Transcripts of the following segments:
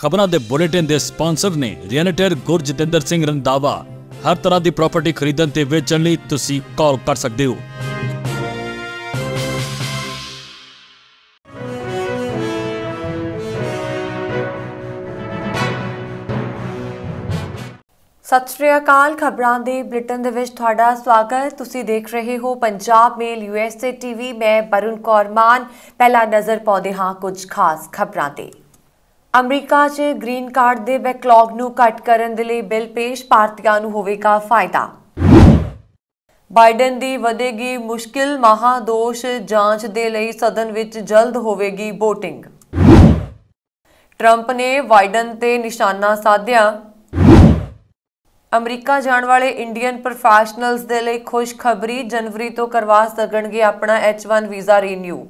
ਖਬਰਾਂ ਦੇ ਬੁਲੇਟਿਨ ਦੇ ਸਪਾਂਸਰ ਨੇ ਰੀਅਲਟਰ ਗੁਰਜਤਿੰਦਰ ਸਿੰਘ ਰੰਦਾਵਾ ਹਰ ਤਰ੍ਹਾਂ ਦੀ ਪ੍ਰਾਪਰਟੀ ਖਰੀਦਣ ਤੇ ਵੇਚਣ ਲਈ ਤੁਸੀਂ ਕਾਲ ਕਰ ਸਕਦੇ ਹੋ ਸਤਿ ਸ਼੍ਰੀ ਅਕਾਲ ਖਬਰਾਂ ਦੇ ਬ੍ਰਿਟਨ ਦੇ ਵਿੱਚ ਤੁਹਾਡਾ ਸਵਾਗਤ ਤੁਸੀਂ ਦੇਖ ਰਹੇ ਹੋ ਪੰਜਾਬ ਮੇਲ ਯੂਐਸਏ ਟੀਵੀ ਮੈਂ ਬਰੁਨ ਕੌਰ ਮਾਨ ਪਹਿਲਾ ਨਜ਼ਰ ਪਾਉਦੇ ਹਾਂ ਕੁਝ ਖਾਸ ਖਬਰਾਂ ਤੇ ਅਮਰੀਕਾ 'ਚ ਗ੍ਰੀਨ ਕਾਰਡ ਦੇ ਬੈਕਲੌਗ ਨੂੰ ਘਟ ਕਰਨ ਦੇ ਲਈ ਬਿੱਲ ਪੇਸ਼ ਭਾਰਤੀਆਂ ਨੂੰ ਹੋਵੇਗਾ ਫਾਇਦਾ ਬਾਈਡਨ ਦੀ ਵਧੇਗੀ ਮੁਸ਼ਕਿਲ ਮਹਾਦੋਸ਼ ਜਾਂਚ ਦੇ ਲਈ ਸਦਨ ਵਿੱਚ ਜਲਦ ਹੋਵੇਗੀ VOTING ਟਰੰਪ ਨੇ ਬਾਈਡਨ ਤੇ ਨਿਸ਼ਾਨਾ ਸਾਧਿਆ ਅਮਰੀਕਾ ਜਾਣ ਵਾਲੇ ਇੰਡੀਅਨ ਪ੍ਰੋਫੈਸ਼ਨਲਸ ਦੇ ਲਈ ਖੁਸ਼ਖਬਰੀ ਜਨਵਰੀ ਤੋਂ ਕਰਵਾ ਸਕਣਗੇ ਆਪਣਾ H1 ਵੀਜ਼ਾ ਰੀਨਿਊ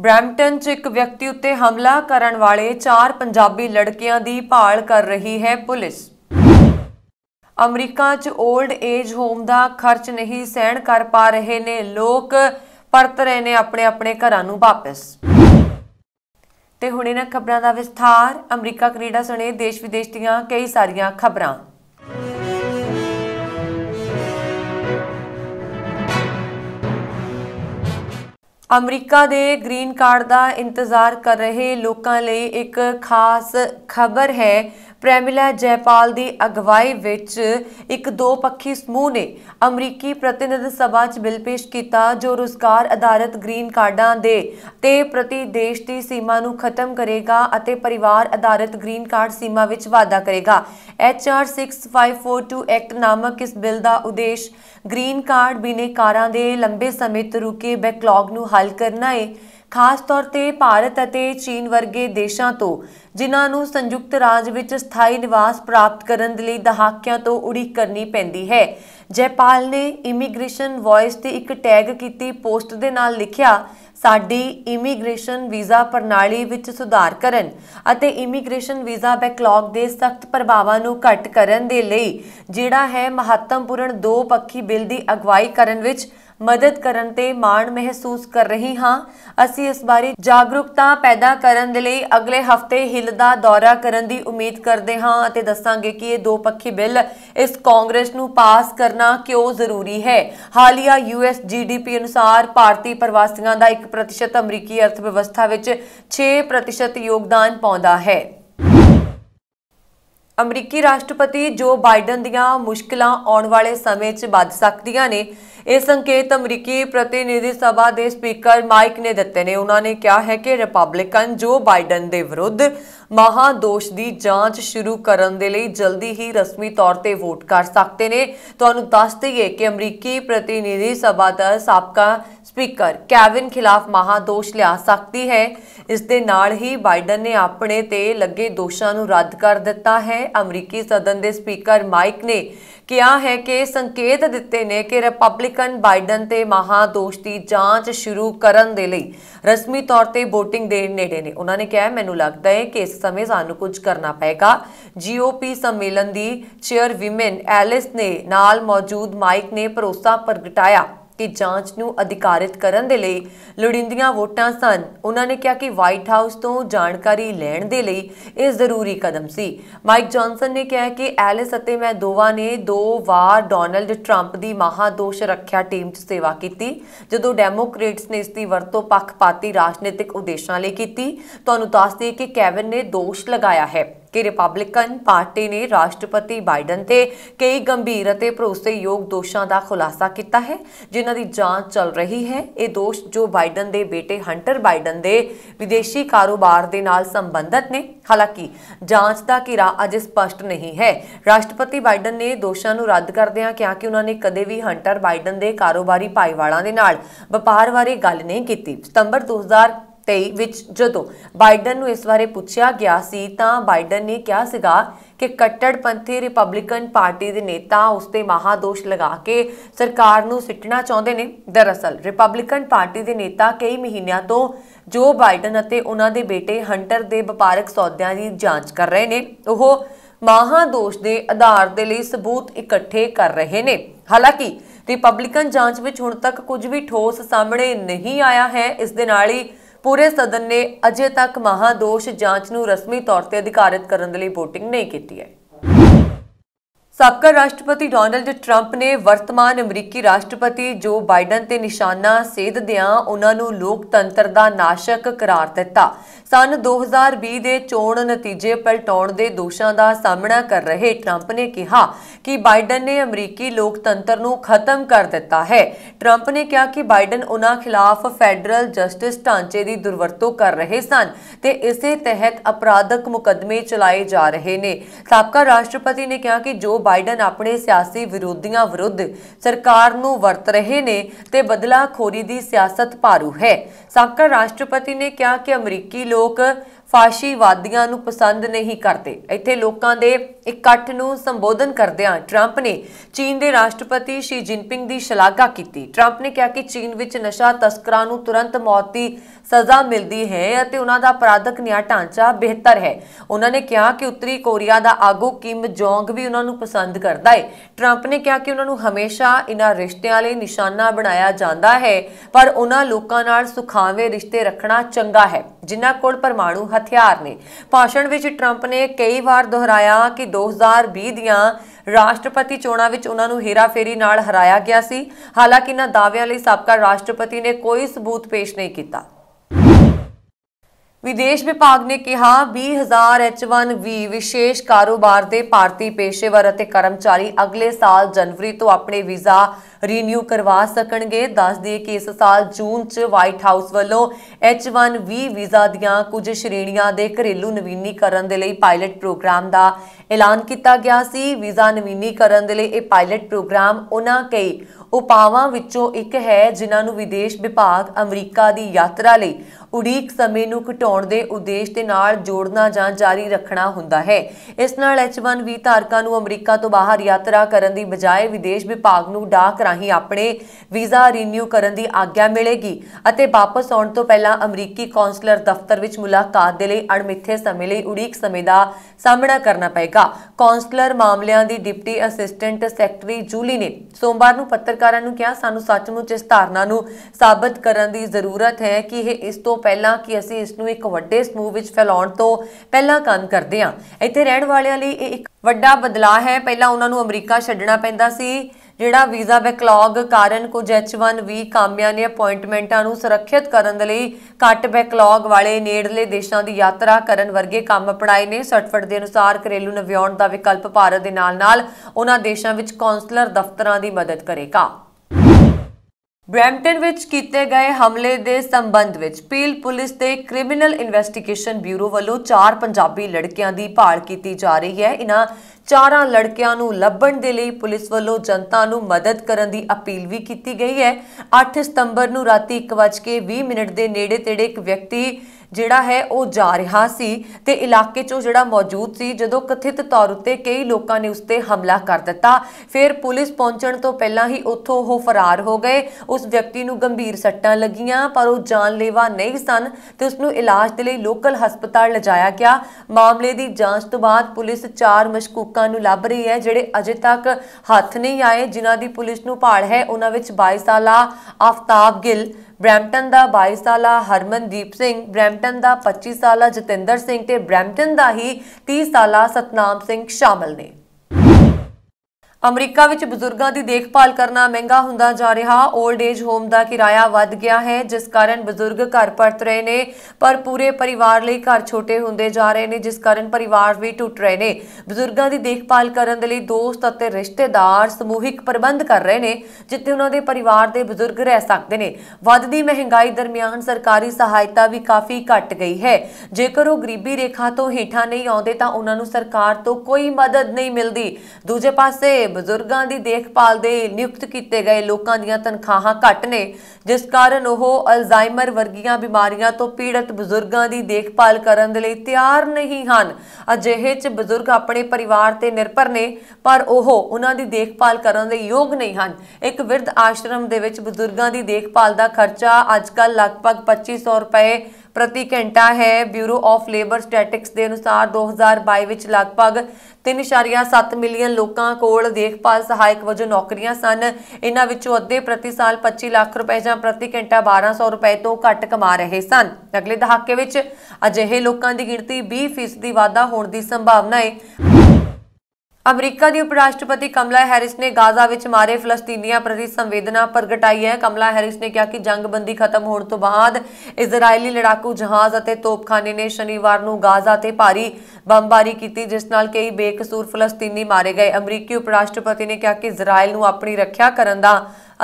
ਬ੍ਰੈਂਪਟਨ 'ਚ ਇੱਕ ਵਿਅਕਤੀ ਉੱਤੇ ਹਮਲਾ ਕਰਨ ਵਾਲੇ ਚਾਰ ਪੰਜਾਬੀ ਲੜਕਿਆਂ ਦੀ ਭਾਲ ਕਰ ਰਹੀ ਹੈ ਪੁਲਿਸ ਅਮਰੀਕਾ 'ਚ 올ਡ ਏਜ ਹੋਮ ਦਾ ਖਰਚ ਨਹੀਂ ਸਹਿਣ ਕਰ ਪਾ ਰਹੇ ਨੇ ਲੋਕ ਪਰਤ ਰਹੇ ਨੇ ਆਪਣੇ ਆਪਣੇ ਘਰਾਂ ਨੂੰ ਵਾਪਸ ਤੇ ਹੁਣ ਇਹਨਾਂ ਖਬਰਾਂ ਦਾ ਵਿਸਥਾਰ ਅਮਰੀਕਾ ਕੈਨੇਡਾ ਸਣੇ ਦੇਸ਼ ਵਿਦੇਸ਼ ਦੀਆਂ ਕਈ ਸਾਰੀਆਂ ਖਬਰਾਂ ਅਮਰੀਕਾ ਦੇ ਗ੍ਰੀਨ ਕਾਰਡ ਦਾ ਇੰਤਜ਼ਾਰ ਕਰ ਰਹੇ ਲੋਕਾਂ ਲਈ ਇੱਕ ਖਾਸ ਖਬਰ ਹੈ ਪ੍ਰੈਮਿਲਾ ਜੈਪਾਲ ਦੀ ਅਗਵਾਈ ਵਿੱਚ ਇੱਕ ਦੋ ਪੱਖੀ ਸਮੂਹ ਨੇ ਅਮਰੀਕੀ ਪ੍ਰਤੀਨਿਧ ਸਭਾ 'ਚ ਬਿੱਲ ਪੇਸ਼ ਕੀਤਾ ਜੋ ਰੁਜ਼ਗਾਰ ਆਧਾਰਿਤ ਗ੍ਰੀਨ ਕਾਰਡਾਂ ਦੇ ਤੇ ਪ੍ਰਤੀ ਦੇਸ਼ ਦੀ ਸੀਮਾ ਨੂੰ ਖਤਮ ਕਰੇਗਾ ਅਤੇ ਪਰਿਵਾਰ ਆਧਾਰਿਤ ਗ੍ਰੀਨ ਕਾਰਡ ਸੀਮਾ ਵਿੱਚ ਵਾਧਾ ਕਰੇਗਾ ਐਚਆਰ 6542 ਐਕਟ ਨਾਮਕ ਇਸ ਬਿੱਲ ਦਾ ਉਦੇਸ਼ ਗ੍ਰੀਨ ਕਾਰਡ ਬਿਨੇ ਕਾਰਾਂ ਦੇ ਲੰਬੇ ਸਮੇਂ ਤੋਂ ਰੁਕੇ ਬੈਕਲੌਗ ਨੂੰ ਹੱਲ ਕਰਨਾ ਹੈ ਖਾਸ ਤੌਰ ਤੇ ਭਾਰਤ ਅਤੇ ਚੀਨ ਵਰਗੇ ਦੇਸ਼ਾਂ ਤੋਂ ਜਿਨ੍ਹਾਂ ਨੂੰ ਸੰਯੁਕਤ ਰਾਜ ਵਿੱਚ ਸਥਾਈ ਨਿਵਾਸ ਪ੍ਰਾਪਤ ਕਰਨ ਦੇ ਲਈ ਦਹਾਕਿਆਂ ਤੋਂ ਉਡੀਕ ਕਰਨੀ ਪੈਂਦੀ ਹੈ ਜੈਪਾਲ ਨੇ ਇਮੀਗ੍ਰੇਸ਼ਨ ਵੌਇਸ ਤੇ ਇੱਕ ਟੈਗ ਕੀਤੀ ਪੋਸਟ ਦੇ ਨਾਲ ਲਿਖਿਆ ਸਾਡੀ ਇਮੀਗ੍ਰੇਸ਼ਨ ਵੀਜ਼ਾ ਪ੍ਰਣਾਲੀ ਵਿੱਚ ਸੁਧਾਰ ਕਰਨ ਅਤੇ ਇਮੀਗ੍ਰੇਸ਼ਨ ਵੀਜ਼ਾ ਬੈਕਲੌਗ ਦੇ ਸਖਤ ਪ੍ਰਭਾਵਾਂ ਨੂੰ ਘਟ ਕਰਨ ਦੇ ਲਈ ਜਿਹੜਾ ਹੈ ਮਹੱਤਵਪੂਰਨ ਦੋ ਪੱਖੀ ਬਿੱਲ ਦੀ ਅਗਵਾਈ ਕਰਨ ਵਿੱਚ ਮਦਦ ਕਰਨ ਤੇ ਮਾਣ ਮਹਿਸੂਸ ਕਰ ਰਹੀ ਹਾਂ ਅਸੀਂ ਇਸ ਬਾਰੇ ਜਾਗਰੂਕਤਾ ਪੈਦਾ ਕਰਨ ਦੇ ਲਈ ਅਗਲੇ ਹਫਤੇ ਹਿੱਲ ਦਾ ਦੌਰਾ ਕਰਨ ਦੀ ਉਮੀਦ ਕਰਦੇ ਹਾਂ ਅਤੇ ਦੱਸਾਂਗੇ ਕਿ ਇਹ ਦੋ ਪੱਖੀ ਬਿੱਲ ਇਸ ਕਾਂਗਰਸ ਨੂੰ ਪਾਸ ਕਰਨਾ ਕਿਉਂ ਜ਼ਰੂਰੀ ਹੈ ਹਾਲੀਆ ਯੂਐਸ ਜੀਡੀਪੀ ਅਨੁਸਾਰ ਭਾਰਤੀ ਪ੍ਰਵਾਸੀਆਂ ਦਾ 1% ਅਮਰੀਕੀ ਅਰਥ ਵਿਵਸਥਾ ਵਿੱਚ 6% ਯੋਗਦਾਨ ਪਾਉਂਦਾ ਹੈ ਅਮਰੀਕੀ ਰਾਸ਼ਟਰਪਤੀ ਜੋ ਬਾਈਡਨ ਦੀਆਂ ਮੁਸ਼ਕਲਾਂ ਆਉਣ ਵਾਲੇ ਸਮੇਂ 'ਚ ਵੱਧ ਸਕਦੀਆਂ ਨੇ ਇਹ ਸੰਕੇਤ ਅਮਰੀਕੀ ਪ੍ਰਤੀਨਿਧੀ ਸਭਾ ਦੇ ਸਪੀਕਰ ਮਾਈਕ ਨੇ ਦਿੱਤੇ ਨੇ ਉਹਨਾਂ ਨੇ ਕਿਹਾ ਹੈ ਕਿ ਰਿਪਬਲਿਕਨ ਜੋ ਬਾਈਡਨ ਦੇ ਵਿਰੁੱਧ ਮਹਾਦੋਸ਼ ਦੀ ਜਾਂਚ ਸ਼ੁਰੂ ਕਰਨ ਦੇ ਲਈ ਜਲਦੀ ਹੀ ਰਸਮੀ ਤੌਰ ਤੇ ਵੋਟ ਕਰ ਸਕਦੇ ਨੇ ਤੁਹਾਨੂੰ ਦੱਸ ਦਈਏ ਕਿ ਅਮਰੀਕੀ ਪ੍ਰਤੀਨਿਧੀ ਸਭਾ ਦਾ ਸਾਬਕਾ ਸਪੀਕਰ ਕੈਵਿਨ ਖਿਲਾਫ ਮਹਾ ਦੋਸ਼ ਲਿਆ ਸਕਦੀ ਹੈ ਇਸ ਦੇ ਨਾਲ ਹੀ ਬਾਈਡਨ ਨੇ ਆਪਣੇ ਤੇ ਲੱਗੇ ਦੋਸ਼ਾਂ ਨੂੰ ਰੱਦ ਕਰ ਦਿੱਤਾ ਹੈ ਅਮਰੀਕੀ ਸਦਨ ਦੇ ਸਪੀਕਰ ਮਾਈਕ ਨੇ ਕਿਹਾ ਹੈ ਕਿ ਸੰਕੇਤ ਦਿੱਤੇ ਨੇ ਕਿ ਰਿਪਬਲਿਕਨ ਬਾਈਡਨ ਤੇ ਮਹਾ ਦੋਸ਼ ਦੀ ਜਾਂਚ ਸ਼ੁਰੂ ਕਰਨ ਦੇ ਲਈ ਰਸਮੀ ਤੌਰ ਤੇ VOTING ਦੇ ਨੇੜੇ ਨੇ ਉਹਨਾਂ ਨੇ ਕਿਹਾ ਮੈਨੂੰ ਲੱਗਦਾ ਹੈ ਕਿ ਇਸ ਸਮੇਂ ਸਾਨੂੰ ਕੁਝ ਕਰਨਾ ਪਏਗਾ ਜੀਓਪੀ ਸੰਮੇਲਨ ਦੀ ਚੇਅਰ ਵਿਮਨ ਐਲਿਸ ਨੇ ਨਾਲ ਮੌਜੂਦ ਮਾਈਕ ਨੇ ਭਰੋਸਾ ਪ੍ਰਗਟਾਇਆ ਕਿ ਜਾਂਚ ਨੂੰ ਅਧਿਕਾਰਿਤ ਕਰਨ ਦੇ ਲਈ ਲੋੜੀਂਦੀਆਂ ਵੋਟਾਂ ਸਨ ਉਹਨਾਂ ਨੇ ਕਿਹਾ ਕਿ ਵਾਈਟ ਹਾਊਸ ਤੋਂ ਜਾਣਕਾਰੀ ਲੈਣ ਦੇ ਲਈ ਇਹ ਜ਼ਰੂਰੀ ਕਦਮ ਸੀ ਮਾਈਕ ਜான்ਸਨ ਨੇ ਕਿਹਾ ਕਿ ਐਲਿਸ ਅਤੇ ਮੈਂ ਦੋਵਾਂ ਨੇ ਦੋ ਵਾਰ ਡੋਨਲਡ ਟਰੰਪ ਦੀ ਮਹਾਦੋਸ਼ ਰੱਖਿਆ ਟੀਮ 'ਚ ਸੇਵਾ ਕੀਤੀ ਜਦੋਂ ਡੈਮੋਕ੍ਰੇਟਸ ਨੇ ਇਸ ਦੀ ਵਰਤੋਂ ਪੱਖਪਾਤੀ ਰਾਜਨੀਤਿਕ ਉਦੇਸ਼ਾਂ ਲਈ ਕੀਤੀ ਤੁਹਾਨੂੰ ਦੱਸ ਦਈਏ ਕਿ ਕੈਵਨ ਨੇ ਦੋਸ਼ ਲਗਾਇਆ ਹੈ ਕਿ ਰਿਪਬਲਿਕਨ ਪਾਰਟੀ ਨੇ ਰਾਸ਼ਟਰਪਤੀ ਬਾਈਡਨ ਤੇ ਕਈ ਗੰਭੀਰ ਅਤੇ ਭਰੋਸੇਯੋਗ ਦੋਸ਼ਾਂ ਦਾ ਖੁਲਾਸਾ ਕੀਤਾ ਹੈ ਜਿਨ੍ਹਾਂ ਦੀ ਜਾਂਚ ਚੱਲ ਰਹੀ ਹੈ ਇਹ ਦੋਸ਼ ਜੋ ਬਾਈਡਨ ਦੇ ਬੇਟੇ ਹੰਟਰ ਬਾਈਡਨ ਦੇ ਵਿਦੇਸ਼ੀ ਕਾਰੋਬਾਰ ਦੇ ਨਾਲ ਸੰਬੰਧਤ ਨੇ ਹਾਲਾਂਕਿ ਜਾਂਚ ਦਾ ਘੇਰਾ ਅਜੇ ਸਪਸ਼ਟ ਨਹੀਂ ਹੈ ਰਾਸ਼ਟਰਪਤੀ ਬਾਈਡਨ ਨੇ ਦੋਸ਼ਾਂ ਨੂੰ ਰੱਦ ਕਰਦਿਆਂ ਕਿਹਾ ਕਿ ਉਹਨਾਂ ਨੇ ਕਦੇ ਵੀ ਹੰਟਰ ਬਾਈਡਨ ਦੇ ਕਾਰੋਬਾਰੀ ਭਾਈਵਾਲਾਂ ਦੇ ਨਾਲ ਵਪਾਰ ਬਾਰੇ ਗੱਲ ਨਹੀਂ ਕੀਤੀ ਸਤੰਬਰ 2000 2023 ਵਿੱਚ ਜਦੋਂ ਬਾਈਡਨ ਨੂੰ ਇਸ ਬਾਰੇ ਪੁੱਛਿਆ ਗਿਆ ਸੀ ਤਾਂ ਬਾਈਡਨ ਨੇ ਕਿਹਾ ਸੀਗਾ ਕਿ ਕੱਟੜਪੰਥੀ ਰਿਪਬਲਿਕਨ ਪਾਰਟੀ ਦੇ ਨੇਤਾ ਉਸ ਤੇ ਮਹਾਦੋਸ਼ ਲਗਾ ਕੇ ਸਰਕਾਰ ਨੂੰ ਸਿੱਟਣਾ ਚਾਹੁੰਦੇ ਨੇ ਦਰਅਸਲ ਰਿਪਬਲਿਕਨ ਪਾਰਟੀ ਦੇ ਨੇਤਾ ਕਈ ਮਹੀਨਿਆਂ ਤੋਂ ਜੋ ਬਾਈਡਨ ਅਤੇ ਉਹਨਾਂ ਦੇ ਬੇਟੇ ਹੰਟਰ ਦੇ ਵਪਾਰਕ ਸੌਦਿਆਂ ਦੀ ਜਾਂਚ ਕਰ ਰਹੇ ਨੇ ਉਹ ਮਹਾਦੋਸ਼ ਦੇ ਆਧਾਰ ਦੇ ਲਈ ਸਬੂਤ ਇਕੱਠੇ ਕਰ ਰਹੇ ਨੇ ਹਾਲਾਂਕਿ ਰਿਪਬਲਿਕਨ ਜਾਂਚ ਵਿੱਚ ਹੁਣ ਤੱਕ ਕੁਝ ਵੀ ਠੋਸ ਸਾਹਮਣੇ ਨਹੀਂ ਆਇਆ ਹੈ ਇਸ ਦੇ ਨਾਲ ਹੀ ਪੂਰੇ ਸਦਨ ਨੇ ਅਜੇ ਤੱਕ ਮਹਾਦੋਸ਼ ਜਾਂਚ ਨੂੰ ਰਸਮੀ ਤੌਰ ਤੇ ਅਧਿਕਾਰਿਤ ਕਰਨ ਦੇ ਲਈ VOTING ਨਹੀਂ ਕੀਤੀ ਹੈ ਸਾਬਕਾ ਰਾਸ਼ਟਰਪਤੀ ਡੋਨਲਡ ਟਰੰਪ ਨੇ ਵਰਤਮਾਨ ਅਮਰੀਕੀ ਰਾਸ਼ਟਰਪਤੀ ਜੋ ਬਾਈਡਨ ਤੇ ਨਿਸ਼ਾਨਾ ਸੇਧਦਿਆਂ ਉਹਨਾਂ ਨੂੰ ਲੋਕਤੰਤਰ ਦਾ ਨਾਸ਼ਕ ਕਰਾਰ ਦਿੱਤਾ ਸਨ 2020 ਦੇ ਚੋਣ ਨਤੀਜੇ ਪਲਟਾਉਣ ਦੇ ਦੋਸ਼ਾਂ ਦਾ ਸਾਹਮਣਾ ਕਰ ਰਹੇ ਟਰੰਪ ਨੇ ਕਿਹਾ ਕਿ ਬਾਈਡਨ ਨੇ ਅਮਰੀਕੀ ਲੋਕਤੰਤਰ ਨੂੰ ਖਤਮ ਕਰ ਦਿੱਤਾ ਹੈ ਟਰੰਪ ਨੇ ਕਿਹਾ ਕਿ ਬਾਈਡਨ ਉਹਨਾਂ ਖਿਲਾਫ ਫੈਡਰਲ ਜਸਟਿਸ ਢਾਂਚੇ ਦੀ ਦੁਰਵਰਤੋਂ ਕਰ ਰਹੇ ਸਨ ਤੇ ਇਸੇ ਤਹਿਤ ਅਪਰਾਧਕ ਮੁਕਦਮੇ ਚਲਾਏ ਜਾ ਰਹੇ ਨੇ ਸਾਬਕਾ ਰਾਸ਼ਟਰਪਤੀ ਨੇ ਕਿਹਾ ਕਿ ਜੋ ਬਾਈਡਨ ਆਪਣੇ ਸਿਆਸੀ ਵਿਰੋਧੀਆਂ ਵਿਰੁੱਧ ਸਰਕਾਰ ਨੂੰ ਵਰਤ ਰਹੇ ਨੇ ਤੇ ਬਦਲਾਖੋਰੀ ਦੀ ਸਿਆਸਤ ਭਾਰੂ ਹੈ ਸਾਕਰ ਰਾਸ਼ਟਰਪਤੀ ਨੇ ਕਿਹਾ ਕਿ ਅਮਰੀਕੀ ਲੋਕ ਫਾਸ਼ੀਵਾਦੀਆਂ ਨੂੰ ਪਸੰਦ ਨਹੀਂ ਕਰਦੇ ਇੱਥੇ ਲੋਕਾਂ ਦੇ ਇਕੱਠ ਨੂੰ ਸੰਬੋਧਨ ਕਰਦਿਆਂ ਟਰੰਪ ਨੇ ਚੀਨ ਦੇ ਰਾਸ਼ਟਰਪਤੀ ਸ਼ੀ ਜਿਨਪਿੰਗ ਦੀ ਸ਼ਲਾਘਾ ਕੀਤੀ ਟਰੰਪ ਨੇ ਕਿਹਾ ਕਿ ਚੀਨ ਵਿੱਚ ਨਸ਼ਾ ਤਸਕਰਾਂ ਨੂੰ ਤੁਰੰਤ ਮੌਤ ਦੀ ਸਜ਼ਾ ਮਿਲਦੀ ਹੈ ਅਤੇ ਉਹਨਾਂ ਦਾ ਅਪਰਾਧਕ ਨਿਆਂ ਢਾਂਚਾ ਬਿਹਤਰ ਹੈ ਉਹਨਾਂ ਨੇ ਕਿਹਾ ਕਿ ਉੱਤਰੀ ਕੋਰੀਆ ਦਾ ਆਗੂ ਕਿਮ ਜੋਂਗ ਵੀ ਉਹਨਾਂ ਨੂੰ ਪਸੰਦ ਕਰਦਾ ਹੈ ਟਰੰਪ ਨੇ ਕਿਹਾ ਕਿ ਉਹਨਾਂ ਨੂੰ ਹਮੇਸ਼ਾ ਇਹਨਾਂ ਰਿਸ਼ਤਿਆਂ ਲਈ ਨਿਸ਼ਾਨਾ ਬਣਾਇਆ ਜਾਂਦਾ ਹੈ ਪਰ ਉਹਨਾਂ ਲੋਕਾਂ ਨਾਲ ਸੁਖਾਵੇਂ ਰਿਸ਼ਤੇ ਰੱਖਣਾ ਚੰਗਾ ਹੈ ਜਿਨ੍ਹਾਂ ਕੋਲ ਪਰਮਾਣੂ ਹਥਿਆਰ ਨੇ ਭਾਸ਼ਣ ਵਿੱਚ ਟਰੰਪ ਨੇ ਕਈ ਵਾਰ ਦੁਹਰਾਇਆ ਕਿ 2020 ਦੀਆਂ ਰਾਸ਼ਟਰਪਤੀ ਚੋਣਾਂ ਵਿੱਚ ਉਹਨਾਂ ਨੂੰ ਹੇਰਾਫੇਰੀ ਨਾਲ ਹਰਾਇਆ ਗਿਆ ਸੀ ਹਾਲਾਂਕਿ ਇਹਨਾਂ ਦਾਅਵਿਆਂ ਲਈ ਸਾਬਕਾ ਰਾਸ਼ਟਰਪਤੀ ਨੇ ਕੋਈ ਸਬੂਤ ਪੇਸ਼ ਨਹੀਂ ਕੀਤਾ ਵਿਦੇਸ਼ ਵਿਭਾਗ ਨੇ ਕਿਹਾ 20000 H1V ਵਿਸ਼ੇਸ਼ ਕਾਰੋਬਾਰ ਦੇ ਭਾਰਤੀ ਪੇਸ਼ੇਵਰ ਅਤੇ ਕਰਮਚਾਰੀ ਅਗਲੇ ਸਾਲ ਜਨਵਰੀ ਤੋਂ ਆਪਣੇ ਵੀਜ਼ਾ ਰੀਨਿਊ ਕਰਵਾ ਸਕਣਗੇ ਦੱਸ ਦਈਏ ਕਿ ਇਸ ਸਾਲ ਜੂਨ 'ਚ ਵਾਈਟ ਹਾਊਸ ਵੱਲੋਂ H1B ਵੀਜ਼ਾ ਦੀਆਂ ਕੁਝ ਸ਼੍ਰੇਣੀਆਂ ਦੇ ਘਰੇਲੂ ਨਵੀਨੀਕਰਨ ਦੇ ਲਈ ਪਾਇਲਟ ਪ੍ਰੋਗਰਾਮ ਦਾ ਐਲਾਨ ਕੀਤਾ ਗਿਆ ਸੀ ਵੀਜ਼ਾ ਨਵੀਨੀਕਰਨ ਦੇ ਲਈ ਇਹ ਪਾਇਲਟ ਪ੍ਰੋਗਰਾਮ ਉਹਨਾਂ ਕਈ ਉਪਾਵਾਂ ਵਿੱਚੋਂ ਇੱਕ ਹੈ ਜਿਨ੍ਹਾਂ ਨੂੰ ਵਿਦੇਸ਼ ਵਿਭਾਗ ਅਮਰੀਕਾ ਦੀ ਯਾਤਰਾ ਲਈ ਉਡੀਕ ਸਮੇਂ ਨੂੰ ਘਟਾਉਣ ਦੇ ਉਦੇਸ਼ ਦੇ ਨਾਲ ਜੋੜਨਾ ਜਾਂ ਜਾਰੀ ਰੱਖਣਾ ਹੁੰਦਾ ਹੈ ਇਸ ਨਾਲ H1B ਧਾਰਕਾਂ ਨੂੰ ਅਮਰੀਕਾ ਤੋਂ ਬਾਹਰ ਯਾਤਰਾ ਕਰਨ ਦੀ ਬਜਾਏ ਵਿਦੇਸ਼ ਵਿਭਾਗ ਨੂੰ ਡਾਕ ਰਾਹੀਂ ਆਪਣੇ ਵੀਜ਼ਾ ਰੀਨਿਊ ਕਰਨ ਦੀ ਆਗਿਆ ਮਿਲੇਗੀ ਅਤੇ ਵਾਪਸ ਆਉਣ ਤੋਂ ਪਹਿਲਾਂ ਅਮਰੀਕੀ ਕੌਂਸਲਰ ਦਫ਼ਤਰ ਵਿੱਚ ਮੁਲਾਕਾਤ ਦੇ ਲਈ ਅਣਮਿੱਥੇ ਸਮੇਂ ਲਈ ਉਡੀਕ ਸਮੇਂ ਦਾ ਸਾਹਮਣਾ ਕਰਨਾ ਪਏਗਾ ਕੌਂਸਲਰ ਮਾਮਲਿਆਂ ਦੀ ਡਿਪਟੀ ਅਸਿਸਟੈਂਟ ਸੈਕਟਰੀ ਜੂਲੀ ਨੇ ਸੋਮਵਾਰ ਨੂੰ ਪੱਤਰਕਾਰਾਂ ਨੂੰ ਕਿਹਾ ਸਾਨੂੰ ਸੱਚਮੁੱਚ ਇਸ ਧਾਰਨਾ ਨੂੰ ਸਾਬਤ ਕਰਨ ਦੀ ਜ਼ਰੂਰਤ ਹੈ ਕਿ ਇਹ ਇਸ ਤੋਂ ਪਹਿਲਾਂ ਕਿ ਅਸੀਂ ਇਸ ਨੂੰ ਇੱਕ ਵੱਡੇ ਸਮੂਹ ਵਿੱਚ ਫੈਲਾਉਣ ਤੋਂ ਪਹਿਲਾਂ ਕੰਮ ਕਰਦੇ ਹਾਂ ਇੱਥੇ ਰਹਿਣ ਵਾਲਿਆਂ ਲਈ ਇਹ ਇੱਕ ਵੱਡਾ ਬਦਲਾਅ ਹੈ ਪਹਿਲਾਂ ਉਹਨਾਂ ਨੂੰ ਅਮਰੀਕਾ ਛੱਡਣਾ ਪੈਂਦਾ ਸੀ ਜਿਹੜਾ ਵੀਜ਼ਾ ਬੈਕਲੌਗ ਕਾਰਨ ਕੁਝ H1 ਵੀ ਕਾਮਿਆਂ ਨੇ ਅਪਾਇੰਟਮੈਂਟਾਂ ਨੂੰ ਸੁਰੱਖਿਅਤ ਕਰਨ ਦੇ ਲਈ ਘੱਟ ਬੈਕਲੌਗ ਵਾਲੇ ਨੇੜਲੇ ਦੇਸ਼ਾਂ ਦੀ ਯਾਤਰਾ ਕਰਨ ਵਰਗੇ ਕੰਮ ਅਪਣਾਏ ਨੇ ਸਰਟੀਫਿਕੇਟ ਦੇ ਅਨੁਸਾਰ ਘਰੇਲੂ ਨਵਿਆਉਣ ਦਾ ਵਿਕਲਪ ਭਾਰਤ ਦੇ ਨਾਲ-ਨਾਲ ਉਹਨਾਂ ਦੇਸ਼ਾਂ ਵਿੱਚ ਕਾਉਂਸਲਰ ਦਫ਼ਤਰਾਂ ਦੀ ਮਦਦ ਕਰੇਗਾ ਬ੍ਰੈਂਟਨ ਵਿੱਚ ਕੀਤੇ ਗਏ ਹਮਲੇ ਦੇ ਸੰਬੰਧ ਵਿੱਚ ਪੀਲ ਪੁਲਿਸ ਤੇ ਕ੍ਰਿਮੀਨਲ ਇਨਵੈਸਟੀਗੇਸ਼ਨ ਬਿਊਰੋ ਵੱਲੋਂ ਚਾਰ ਪੰਜਾਬੀ ਲੜਕਿਆਂ ਦੀ ਭਾਲ ਕੀਤੀ ਜਾ ਰਹੀ ਹੈ ਇਹਨਾਂ ਚਾਰਾਂ ਲੜਕਿਆਂ ਨੂੰ ਲੱਭਣ ਦੇ ਲਈ ਪੁਲਿਸ ਵੱਲੋਂ ਜਨਤਾ ਨੂੰ ਮਦਦ ਕਰਨ ਦੀ ਅਪੀਲ ਵੀ ਕੀਤੀ ਗਈ ਹੈ 8 ਸਤੰਬਰ ਨੂੰ ਰਾਤੀ 1:20 ਮਿੰਟ ਦੇ ਨੇੜੇ ਤੇੜੇ ਇੱਕ ਵਿਅਕਤੀ ਜਿਹੜਾ ਹੈ ਉਹ ਜਾ ਰਿਹਾ ਸੀ ਤੇ ਇਲਾਕੇ 'ਚੋਂ ਜਿਹੜਾ ਮੌਜੂਦ ਸੀ ਜਦੋਂ ਕਥਿਤ ਤੌਰ ਉੱਤੇ ਕਈ ਲੋਕਾਂ ਨੇ ਉਸ ਤੇ ਹਮਲਾ ਕਰ ਦਿੱਤਾ ਫਿਰ ਪੁਲਿਸ ਪਹੁੰਚਣ ਤੋਂ ਪਹਿਲਾਂ ਹੀ ਉੱਥੋਂ ਉਹ ਫਰਾਰ ਹੋ ਗਏ ਉਸ ਵਿਅਕਤੀ ਨੂੰ ਗੰਭੀਰ ਸੱਟਾਂ ਲੱਗੀਆਂ ਪਰ ਉਹ ਜਾਨਲੇਵਾ ਨਹੀਂ ਸਨ ਤੇ ਉਸ ਨੂੰ ਇਲਾਜ ਦੇ ਲਈ ਲੋਕਲ ਹਸਪਤਾਲ ਲਿਜਾਇਆ ਗਿਆ ਮਾਮਲੇ ਦੀ ਜਾਂਚ ਤੋਂ ਬਾਅਦ ਪੁਲਿਸ ਚਾਰ ਮਸ਼ਕੂਕਾਂ ਨੂੰ ਲੱਭ ਰਹੀ ਹੈ ਜਿਹੜੇ ਅਜੇ ਤੱਕ ਹੱਥ ਨਹੀਂ ਆਏ ਜਿਨ੍ਹਾਂ ਦੀ ਪੁਲਿਸ ਨੂੰ ਭਾਲ ਹੈ ਉਹਨਾਂ ਵਿੱਚ 22 ਸਾਲਾ ਆਫਤਾਬ ਗਿੱਲ ਬ੍ਰੈਂਪਟਨ ਦਾ 22 ਸਾਲਾ ਹਰਮਨਦੀਪ ਸਿੰਘ ਬ੍ਰੈਂਪਟਨ ਦਾ 25 ਸਾਲਾ ਜਤਿੰਦਰ ਸਿੰਘ ਤੇ ਬ੍ਰੈਂਪਟਨ ਦਾ ਹੀ 30 ਸਾਲਾ ਸਤਨਾਮ ਸਿੰਘ ਸ਼ਾਮਲ ਨੇ ਅਮਰੀਕਾ ਵਿੱਚ ਬਜ਼ੁਰਗਾਂ ਦੀ ਦੇਖਭਾਲ ਕਰਨਾ ਮਹਿੰਗਾ ਹੁੰਦਾ ਜਾ ਰਿਹਾ 올ਡ ਏਜ ਹੋਮ ਦਾ ਕਿਰਾਇਆ ਵੱਧ ਗਿਆ ਹੈ ਜਿਸ ਕਾਰਨ ਬਜ਼ੁਰਗ ਘਰ ਪਰਤ ਰਹੇ ਨੇ ਪਰ ਪੂਰੇ ਪਰਿਵਾਰ ਲਈ ਘਰ ਛੋਟੇ ਹੁੰਦੇ ਜਾ ਰਹੇ ਨੇ ਜਿਸ ਕਾਰਨ ਪਰਿਵਾਰ ਵੀ ਟੁੱਟ ਰਹੇ ਨੇ ਬਜ਼ੁਰਗਾਂ ਦੀ ਦੇਖਭਾਲ ਕਰਨ ਦੇ ਲਈ ਦੋਸਤ ਅਤੇ ਰਿਸ਼ਤੇਦਾਰ ਸਮੂਹਿਕ ਪ੍ਰਬੰਧ ਕਰ ਰਹੇ ਨੇ ਜਿੱਥੇ ਉਹਨਾਂ ਦੇ ਪਰਿਵਾਰ ਦੇ ਬਜ਼ੁਰਗ ਰਹਿ ਸਕਦੇ ਨੇ ਵੱਧਦੀ ਮਹਿੰਗਾਈ ਦਰਮਿਆਨ ਸਰਕਾਰੀ ਸਹਾਇਤਾ ਵੀ ਕਾਫੀ ਘਟ ਗਈ ਹੈ ਜੇਕਰ ਉਹ ਗਰੀਬੀ ਰੇਖਾ ਤੋਂ ਹੇਠਾਂ ਨਹੀਂ ਆਉਂਦੇ ਤਾਂ ਉਹਨਾਂ ਨੂੰ ਸਰਕਾਰ ਤੋਂ ਕੋਈ ਮਦਦ ਨਹੀਂ ਮਿਲਦੀ ਦੂਜੇ ਪਾਸੇ ਬਜ਼ੁਰਗਾਂ ਦੀ ਦੇਖਭਾਲ ਦੇ ਨਿਯੁਕਤ ਕੀਤੇ ਗਏ ਲੋਕਾਂ ਦੀਆਂ ਤਨਖਾਹਾਂ ਘੱਟ ਨੇ ਜਿਸ ਕਾਰਨ ਉਹ ਅਲਜ਼ਾਈਮਰ ਵਰਗੀਆਂ ਬਿਮਾਰੀਆਂ ਤੋਂ ਪੀੜਤ ਬਜ਼ੁਰਗਾਂ ਦੀ ਦੇਖਭਾਲ ਕਰਨ ਦੇ ਲਈ ਤਿਆਰ ਨਹੀਂ ਹਨ ਅਜਿਹੇ ਚ ਬਜ਼ੁਰਗ ਆਪਣੇ ਪਰਿਵਾਰ ਤੇ ਨਿਰਭਰ ਨੇ ਪਰ ਉਹ ਉਹਨਾਂ ਦੀ ਦੇਖਭਾਲ ਕਰਨ ਦੇ ਯੋਗ ਨਹੀਂ ਹਨ ਇੱਕ ਵਿਰਧ ਆਸ਼ਰਮ ਦੇ ਵਿੱਚ ਬਜ਼ੁਰਗਾਂ ਦੀ ਦੇਖਭਾਲ ਦਾ ਖਰਚਾ ਅੱਜਕੱਲ ਲਗਭਗ 2500 ਰੁਪਏ ਪ੍ਰਤੀ ਘੰਟਾ ਹੈ ਬਿਊਰੋ ਆਫ ਲੇਬਰ ਸਟੈਟਿਸਟਿਕਸ ਦੇ ਅਨੁਸਾਰ 2022 ਵਿੱਚ ਲਗਭਗ 3.7 ਮਿਲੀਅਨ ਲੋਕਾਂ ਕੋਲ ਦੇਖਭਾਲ ਸਹਾਇਕ ਵਜੋਂ ਨੌਕਰੀਆਂ ਸਨ ਇਹਨਾਂ ਵਿੱਚੋਂ ਅੱਧੇ ਪ੍ਰਤੀ ਸਾਲ 25 ਲੱਖ ਰੁਪਏ ਜਾਂ ਪ੍ਰਤੀ ਘੰਟਾ 1200 ਰੁਪਏ ਤੋਂ ਘੱਟ ਕਮਾ ਰਹੇ ਸਨ ਅਗਲੇ ਦਹਾਕੇ ਵਿੱਚ ਅਜਿਹੇ ਲੋਕਾਂ ਦੀ ਗਿਣਤੀ 20% ਦੀ ਵਾਧਾ ਹੋਣ ਦੀ ਸੰਭਾਵਨਾ ਹੈ ਅਮਰੀਕਾ ਦੀ ਉਪ ਰਾਸ਼ਟਰਪਤੀ ਕਮਲਾ ਹੈਰਿਸ ਨੇ ਗਾਜ਼ਾ ਵਿੱਚ ਮਾਰੇ ਫਲਸਤੀਨੀਆਂ ਪ੍ਰਤੀ ਸੰਵੇਦਨਾ ਪ੍ਰਗਟਾਈ ਹੈ ਕਮਲਾ ਹੈਰਿਸ ਨੇ ਕਿਹਾ ਕਿ ਜੰਗਬੰਦੀ ਖਤਮ ਹੋਣ ਤੋਂ ਬਾਅਦ ਇਜ਼ਰਾਈਲੀ ਲੜਾਕੂ ਜਹਾਜ਼ ਅਤੇ ਤੋਪਖਾਨੇ ਨੇ ਸ਼ਨੀਵਾਰ ਨੂੰ ਗਾਜ਼ਾ ਤੇ ਭਾਰੀ ਬੰਬਾਰੀ ਕੀਤੀ ਜਿਸ ਨਾਲ ਕਈ ਬੇਕਸੂਰ ਫਲਸਤੀਨੀ ਮਾਰੇ ਗਏ ਅਮਰੀਕੀ ਉਪ ਰਾਸ਼ਟਰਪਤੀ ਨੇ ਕਿਹਾ ਕਿ ਇਜ਼ਰਾਈਲ ਨੂੰ ਆਪਣੀ ਰੱਖਿਆ ਕਰਨ ਦਾ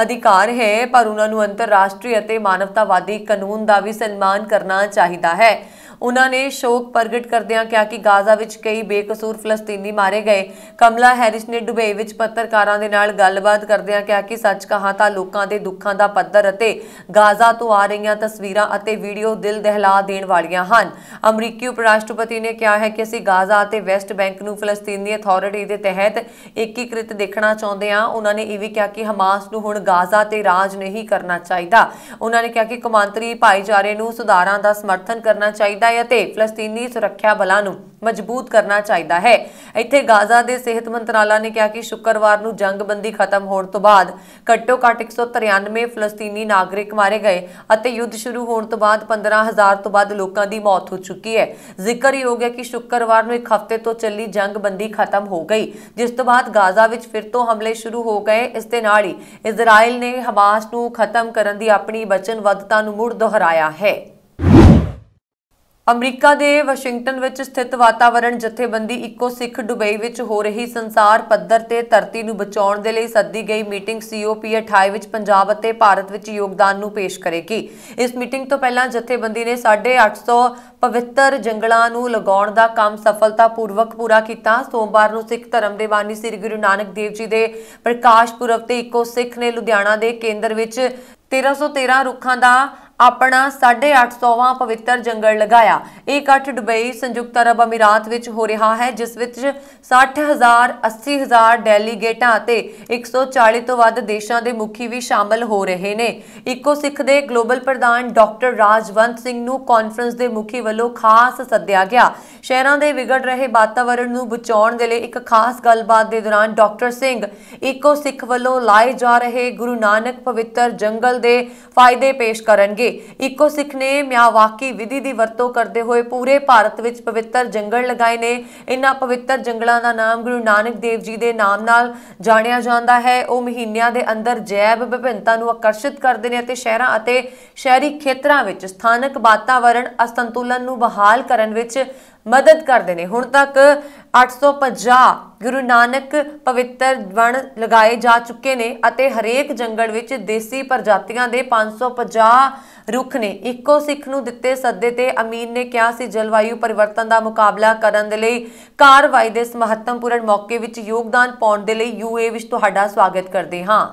ਅਧਿਕਾਰ ਹੈ ਪਰ ਉਹਨਾਂ ਨੂੰ ਅੰਤਰਰਾਸ਼ਟਰੀ ਅਤੇ ਮਾਨਵਤਾਵਾਦੀ ਕਾਨੂੰਨ ਦਾ ਵੀ ਸਨਮਾਨ ਕਰਨਾ ਚਾਹੀਦਾ ਹੈ ਉਹਨਾਂ ਨੇ ਸ਼ੋਕ ਪ੍ਰਗਟ ਕਰਦਿਆਂ ਕਿਹਾ ਕਿ ਗਾਜ਼ਾ ਵਿੱਚ ਕਈ ਬੇਕਸੂਰ ਫਲਸਤੀਨੀ ਮਾਰੇ ਗਏ ਕਮਲਾ ਹੈਰਿਸ ਨੇ ਦੁਬਈ ਵਿੱਚ ਪੱਤਰਕਾਰਾਂ ਦੇ ਨਾਲ ਗੱਲਬਾਤ ਕਰਦਿਆਂ ਕਿਹਾ ਕਿ ਸੱਚ ਕਹਾ ਤਾਂ ਲੋਕਾਂ ਦੇ ਦੁੱਖਾਂ ਦਾ ਪੱਧਰ ਅਤੇ ਗਾਜ਼ਾ ਤੋਂ ਆ ਰਹੀਆਂ ਤਸਵੀਰਾਂ ਅਤੇ ਵੀਡੀਓ ਦਿਲ ਦਹਿਲਾ ਦੇਣ ਵਾਲੀਆਂ ਹਨ ਅਮਰੀਕੀ ਉਪ ਰਾਸ਼ਟਰਪਤੀ ਨੇ ਕਿਹਾ ਹੈ ਕਿ ਅਸੀਂ ਗਾਜ਼ਾ ਅਤੇ ਵੈਸਟ ਬੈਂਕ ਨੂੰ ਫਲਸਤੀਨੀ ਅਥਾਰਟੀ ਦੇ ਤਹਿਤ ਏਕੀਕ੍ਰਿਤ ਦੇਖਣਾ ਚਾਹੁੰਦੇ ਹਾਂ ਉਹਨਾਂ ਨੇ ਇਹ ਵੀ ਕਿਹਾ ਕਿ ਹਮਾਸ ਨੂੰ ਹੁਣ ਗਾਜ਼ਾ ਤੇ ਰਾਜ ਨਹੀਂ ਕਰਨਾ ਚਾਹੀਦਾ ਉਹਨਾਂ ਨੇ ਕਿਹਾ ਕਿ ਕਮਾਂਤਰੀ ਭਾਈਚਾਰੇ ਨੂੰ ਸੁਧਾਰਾਂ ਦਾ ਸਮਰਥਨ ਕਰਨਾ ਚਾਹੀਦਾ ਹੈ ਅਤੇ ਫਲਸਤੀਨੀ ਸੁਰੱਖਿਆ ਬਲਾਂ ਨੂੰ ਮਜ਼ਬੂਤ ਕਰਨਾ ਚਾਹੀਦਾ ਹੈ ਇੱਥੇ ਗਾਜ਼ਾ ਦੇ ਸਿਹਤ ਮੰਤਰਾਲਾ ਨੇ ਕਿਹਾ ਕਿ ਸ਼ੁੱਕਰਵਾਰ ਨੂੰ ਜੰਗਬੰਦੀ ਖਤਮ ਹੋਣ ਤੋਂ ਬਾਅਦ ਘੱਟੋ-ਘੱਟ 193 ਫਲਸਤੀਨੀ ਨਾਗਰਿਕ ਮਾਰੇ ਗਏ ਅਤੇ ਯੁੱਧ ਸ਼ੁਰੂ ਹੋਣ ਤੋਂ ਬਾਅਦ 15000 ਤੋਂ ਵੱਧ ਲੋਕਾਂ ਦੀ ਮੌਤ ਹੋ ਚੁੱਕੀ ਹੈ ਜ਼ਿਕਰਯੋਗ ਹੈ ਕਿ ਸ਼ੁੱਕਰਵਾਰ ਨੂੰ ਇੱਕ ਹਫ਼ਤੇ ਤੋਂ ਚੱਲੀ ਜੰਗਬੰਦੀ ਖਤਮ ਹੋ ਗਈ ਜਿਸ ਤੋਂ ਬਾਅਦ ਗਾਜ਼ਾ ਵਿੱਚ ਫਿਰ ਤੋਂ ਹਮਲੇ ਸ਼ੁਰੂ ਹੋ ਗਏ ਇਸ ਦੇ ਨਾਲ ਹੀ ਇਜ਼ਰਾਈਲ ਨੇ ਹਮਾਸ ਨੂੰ ਖਤਮ ਕਰਨ ਦੀ ਆਪਣੀ ਵਚਨਬੱਧਤਾ ਨੂੰ ਮੁੜ ਦੁਹਰਾਇਆ ਹੈ ਅਮਰੀਕਾ ਦੇ ਵਾਸ਼ਿੰਗਟਨ ਵਿੱਚ ਸਥਿਤ ਵਾਤਾਵਰਣ ਜਥੇਬੰਦੀ ਇਕੋ ਸਿੱਖ ਦੁਬਈ ਵਿੱਚ ਹੋ ਰਹੀ ਸੰਸਾਰ ਪੱਧਰ ਤੇ ਧਰਤੀ ਨੂੰ ਬਚਾਉਣ ਦੇ ਲਈ ਸੱਦੀ ਗਈ ਮੀਟਿੰਗ ਸੀਓਪੀ 28 ਵਿੱਚ ਪੰਜਾਬ ਅਤੇ ਭਾਰਤ ਵਿੱਚ ਯੋਗਦਾਨ ਨੂੰ ਪੇਸ਼ ਕਰੇਗੀ ਇਸ ਮੀਟਿੰਗ ਤੋਂ ਪਹਿਲਾਂ ਜਥੇਬੰਦੀ ਨੇ 850 ਪਵਿੱਤਰ ਜੰਗਲਾਂ ਨੂੰ ਲਗਾਉਣ ਦਾ ਕੰਮ ਸਫਲਤਾਪੂਰਵਕ ਪੂਰਾ ਕੀਤਾ ਸੋਮਵਾਰ ਨੂੰ ਸਿੱਖ ਧਰਮ ਦੇ ਬਾਨੀ ਸ੍ਰੀ ਗੁਰੂ ਨਾਨਕ ਦੇਵ ਜੀ ਦੇ ਪ੍ਰਕਾਸ਼ ਪੁਰਬ ਤੇ ਇਕੋ ਸਿੱਖ ਨੇ ਲੁਧਿਆਣਾ ਦੇ ਕੇਂਦਰ ਵਿੱਚ 1313 ਰੁੱਖਾਂ ਦਾ ਆਪਣਾ 850ਵਾਂ ਪਵਿੱਤਰ ਜੰਗਲ ਲਗਾਇਆ ਇਹ ਇਕੱਠ ਦੁਬਈ ਸੰਯੁਕਤ ਅਰਬ ਅਮੀਰਾਤ ਵਿੱਚ ਹੋ ਰਿਹਾ ਹੈ ਜਿਸ ਵਿੱਚ 60000 80000 ਡੈਲੀਗੇਟਾਂ ਅਤੇ 140 ਤੋਂ ਵੱਧ ਦੇਸ਼ਾਂ ਦੇ ਮੁਖੀ ਵੀ ਸ਼ਾਮਲ ਹੋ ਰਹੇ ਨੇ ਇਕੋ ਸਿੱਖ ਦੇ ਗਲੋਬਲ ਪ੍ਰਧਾਨ ਡਾਕਟਰ ਰਾਜਵੰਤ ਸਿੰਘ ਨੂੰ ਕਾਨਫਰੰਸ ਦੇ ਮੁਖੀ ਵੱਲੋਂ ਖਾਸ ਸੱਦਿਆ ਗਿਆ ਸ਼ਹਿਰਾਂ ਦੇ ਵਿਗੜ ਰਹੇ ਵਾਤਾਵਰਣ ਨੂੰ ਬਚਾਉਣ ਦੇ ਲਈ ਇੱਕ ਖਾਸ ਗੱਲਬਾਤ ਦੇ ਦੌਰਾਨ ਡਾਕਟਰ ਸਿੰਘ ਇਕੋ ਸਿੱਖ ਵੱਲੋਂ ਲਾਏ ਜਾ ਰਹੇ ਗੁਰੂ ਨਾਨਕ ਪਵਿੱਤਰ ਜੰਗਲ ਦੇ ਫਾਇਦੇ ਪੇਸ਼ ਕਰਨਗੇ ਹੋਣਗੇ ਇਕੋ ਸਿੱਖ ਨੇ ਮਿਆਵਾਕੀ ਵਿਧੀ ਦੀ ਵਰਤੋਂ ਕਰਦੇ ਹੋਏ ਪੂਰੇ ਭਾਰਤ ਵਿੱਚ ਪਵਿੱਤਰ ਜੰਗਲ ਲਗਾਏ ਨੇ ਇਹਨਾਂ ਪਵਿੱਤਰ ਜੰਗਲਾਂ ਦਾ ਨਾਮ ਗੁਰੂ ਨਾਨਕ ਦੇਵ ਜੀ ਦੇ ਨਾਮ ਨਾਲ ਜਾਣਿਆ ਜਾਂਦਾ ਹੈ ਉਹ ਮਹੀਨਿਆਂ ਦੇ ਅੰਦਰ ਜੈਵ ਵਿਭਿੰਨਤਾ ਨੂੰ ਆਕਰਸ਼ਿਤ ਕਰਦੇ ਨੇ ਅਤੇ ਸ਼ਹਿਰਾਂ ਅਤੇ ਸ਼ਹਿਰੀ ਖੇਤਰਾਂ ਵਿੱਚ ਸਥਾਨਕ ਵਾਤਾਵਰਣ ਅਸੰਤੁਲਨ ਨੂੰ ਬਹਾਲ ਕਰਨ ਵਿੱਚ ਮਦਦ ਕਰਦੇ ਨੇ ਹੁਣ ਤੱਕ 850 ਗੁਰੂ ਨਾਨਕ ਪਵਿੱਤਰ ਵਣ ਲਗਾਏ ਜਾ ਚੁੱਕੇ ਨੇ ਅਤੇ ਹਰੇਕ ਜੰਗਲ ਵਿੱਚ ਦੇਸੀ ਪ੍ਰਜਾਤੀਆਂ ਦੇ 550 ਰੁੱਖ ਨੇ ਇੱਕੋ ਸਿੱਖ ਨੂੰ ਦਿੱਤੇ ਸੱਦੇ ਤੇ ਅਮੀਨ ਨੇ ਕਿਹਾ ਸੀ ਜਲਵਾਯੂ ਪਰਿਵਰਤਨ ਦਾ ਮੁਕਾਬਲਾ ਕਰਨ ਦੇ ਲਈ ਕਾਰਵਾਈ ਦੇ ਇਸ ਮਹੱਤਵਪੂਰਨ ਮੌਕੇ ਵਿੱਚ ਯੋਗਦਾਨ ਪਾਉਣ ਦੇ ਲਈ ਯੂਏ ਵਿੱਚ ਤੁਹਾਡਾ ਸਵਾਗਤ ਕਰਦੇ ਹਾਂ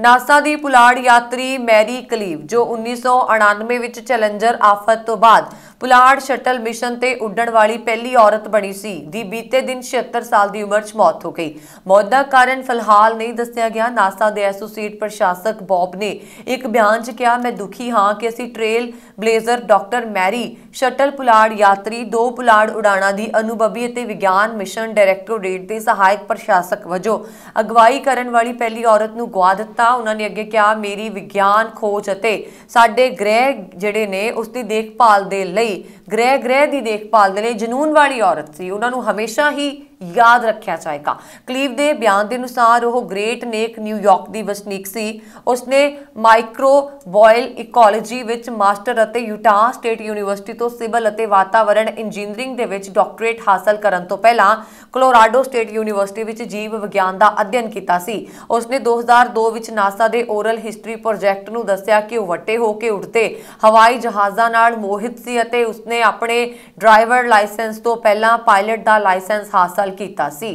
ਨਾਸਾ ਦੀ ਪੁਲਾੜ ਯਾਤਰੀ ਮੈਰੀ ਕਲੀਵ ਜੋ 1999 ਵਿੱਚ ਚੈਲੰਜਰ ਆਫਤ ਤੋਂ ਬਾਅਦ ਪੁਲਾੜ ਸ਼ਟਲ ਮਿਸ਼ਨ ਤੇ ਉੱਡਣ ਵਾਲੀ ਪਹਿਲੀ ਔਰਤ ਬਣੀ ਸੀ ਦੀ ਬੀਤੇ ਦਿਨ 76 ਸਾਲ ਦੀ ਉਮਰ 'ਚ ਮੌਤ ਹੋ ਗਈ ਮੌਤ ਦਾ ਕਾਰਨ ਫਿਲਹਾਲ ਨਹੀਂ ਦੱਸਿਆ ਗਿਆ ਨਾਸਾ ਦੇ ਐਸੋਸੀਏਟ ਪ੍ਰਸ਼ਾਸਕ ਬੌਬ ਨੇ ਇੱਕ ਬਿਆਨ 'ਚ ਕਿਹਾ ਮੈਂ ਦੁਖੀ ਹਾਂ ਕਿ ਅਸੀਂ trailblazer doctor Mary shuttle ਪੁਲਾੜ ਯਾਤਰੀ ਦੋ ਪੁਲਾੜ ਉਡਾਣਾ ਦੀ ਅਨੁਭਵੀ ਅਤੇ ਵਿਗਿਆਨ ਮਿਸ਼ਨ ਡਾਇਰੈਕਟੋਰੇਟ ਦੇ ਸਹਾਇਕ ਪ੍ਰਸ਼ਾਸਕ ਵਜੋਂ ਅਗਵਾਈ ਕਰਨ ਵਾਲੀ ਪਹਿਲੀ ਔਰਤ ਨੂੰ ਗਵਾ ਦਿੱਤਾ ਉਹਨਾਂ ਨੇ ਅੱਗੇ ਕਿਹਾ ਮੇਰੀ ਵਿਗਿਆਨ ਖੋਜ ਅਤੇ ਸਾਡੇ ਗ੍ਰਹਿ ਜਿਹੜੇ ਨੇ ਉਸ ਦੀ ਦੇਖਭਾਲ ਦੇ ਲਈ ਲਈ ਗ੍ਰਹਿ ਗ੍ਰਹਿ ਦੀ ਦੇਖਭਾਲ ਦੇ ਲਈ ਜਨੂਨ ਵਾਲੀ ਔਰਤ ਸੀ ਉਹਨਾਂ ਨੂੰ ਹਮੇਸ਼ਾ ਹੀ ਯਾਦ ਰੱਖਿਆ ਜਾਏਗਾ ਕਲੀਵ ਦੇ ਬਿਆਨ ਦੇ ਅਨੁਸਾਰ ਉਹ ਗ੍ਰੇਟ ਨੇਕ ਨਿਊਯਾਰਕ ਦੀ ਵਸਨੀਕ ਸੀ ਉਸਨੇ ਮਾਈਕਰੋ ਬੋਇਲ ਇਕੋਲੋਜੀ ਵਿੱਚ ਮਾਸਟਰ ਅਤੇ ਯੂਟਾ ਸਟੇਟ ਯੂਨੀਵਰਸਿਟੀ ਤੋਂ ਸਿਵਲ ਅਤੇ ਵਾਤਾਵਰਣ ਇੰਜੀਨੀਅਰਿੰਗ ਦੇ ਵਿੱਚ ਡਾਕਟਰੇਟ ਹਾਸਲ ਕਰਨ ਤੋਂ ਪਹਿਲਾਂ ਕੋਲੋਰਾਡੋ ਸਟੇਟ ਯੂਨੀਵਰਸਿਟੀ ਵਿੱਚ ਜੀਵ ਵਿਗਿਆਨ ਦਾ ਅਧਿਐਨ ਕੀਤਾ ਸੀ ਉਸਨੇ 2002 ਵਿੱਚ ਨਾਸਾ ਦੇ ਓਰਲ ਹਿਸਟਰੀ ਪ੍ਰੋਜੈਕਟ ਨੂੰ ਦੱਸਿਆ ਕਿ ਉਹ ਵੱਟੇ ਹੋ ਕੇ ਉੱਡਦੇ ਹਵਾਈ ਜਹਾਜ਼ਾਂ ਨਾਲ ਮੋਹਿਤ ਸੀ ਅਤੇ ਉਸਨੇ ਆਪਣੇ ਡਰਾਈਵਰ ਲਾਇਸੈਂਸ ਤੋਂ ਪਹਿਲਾਂ ਪਾਇਲਟ ਦਾ ਲਾਇਸੈਂਸ ਹਾਸਲ ਕੀਤਾ ਸੀ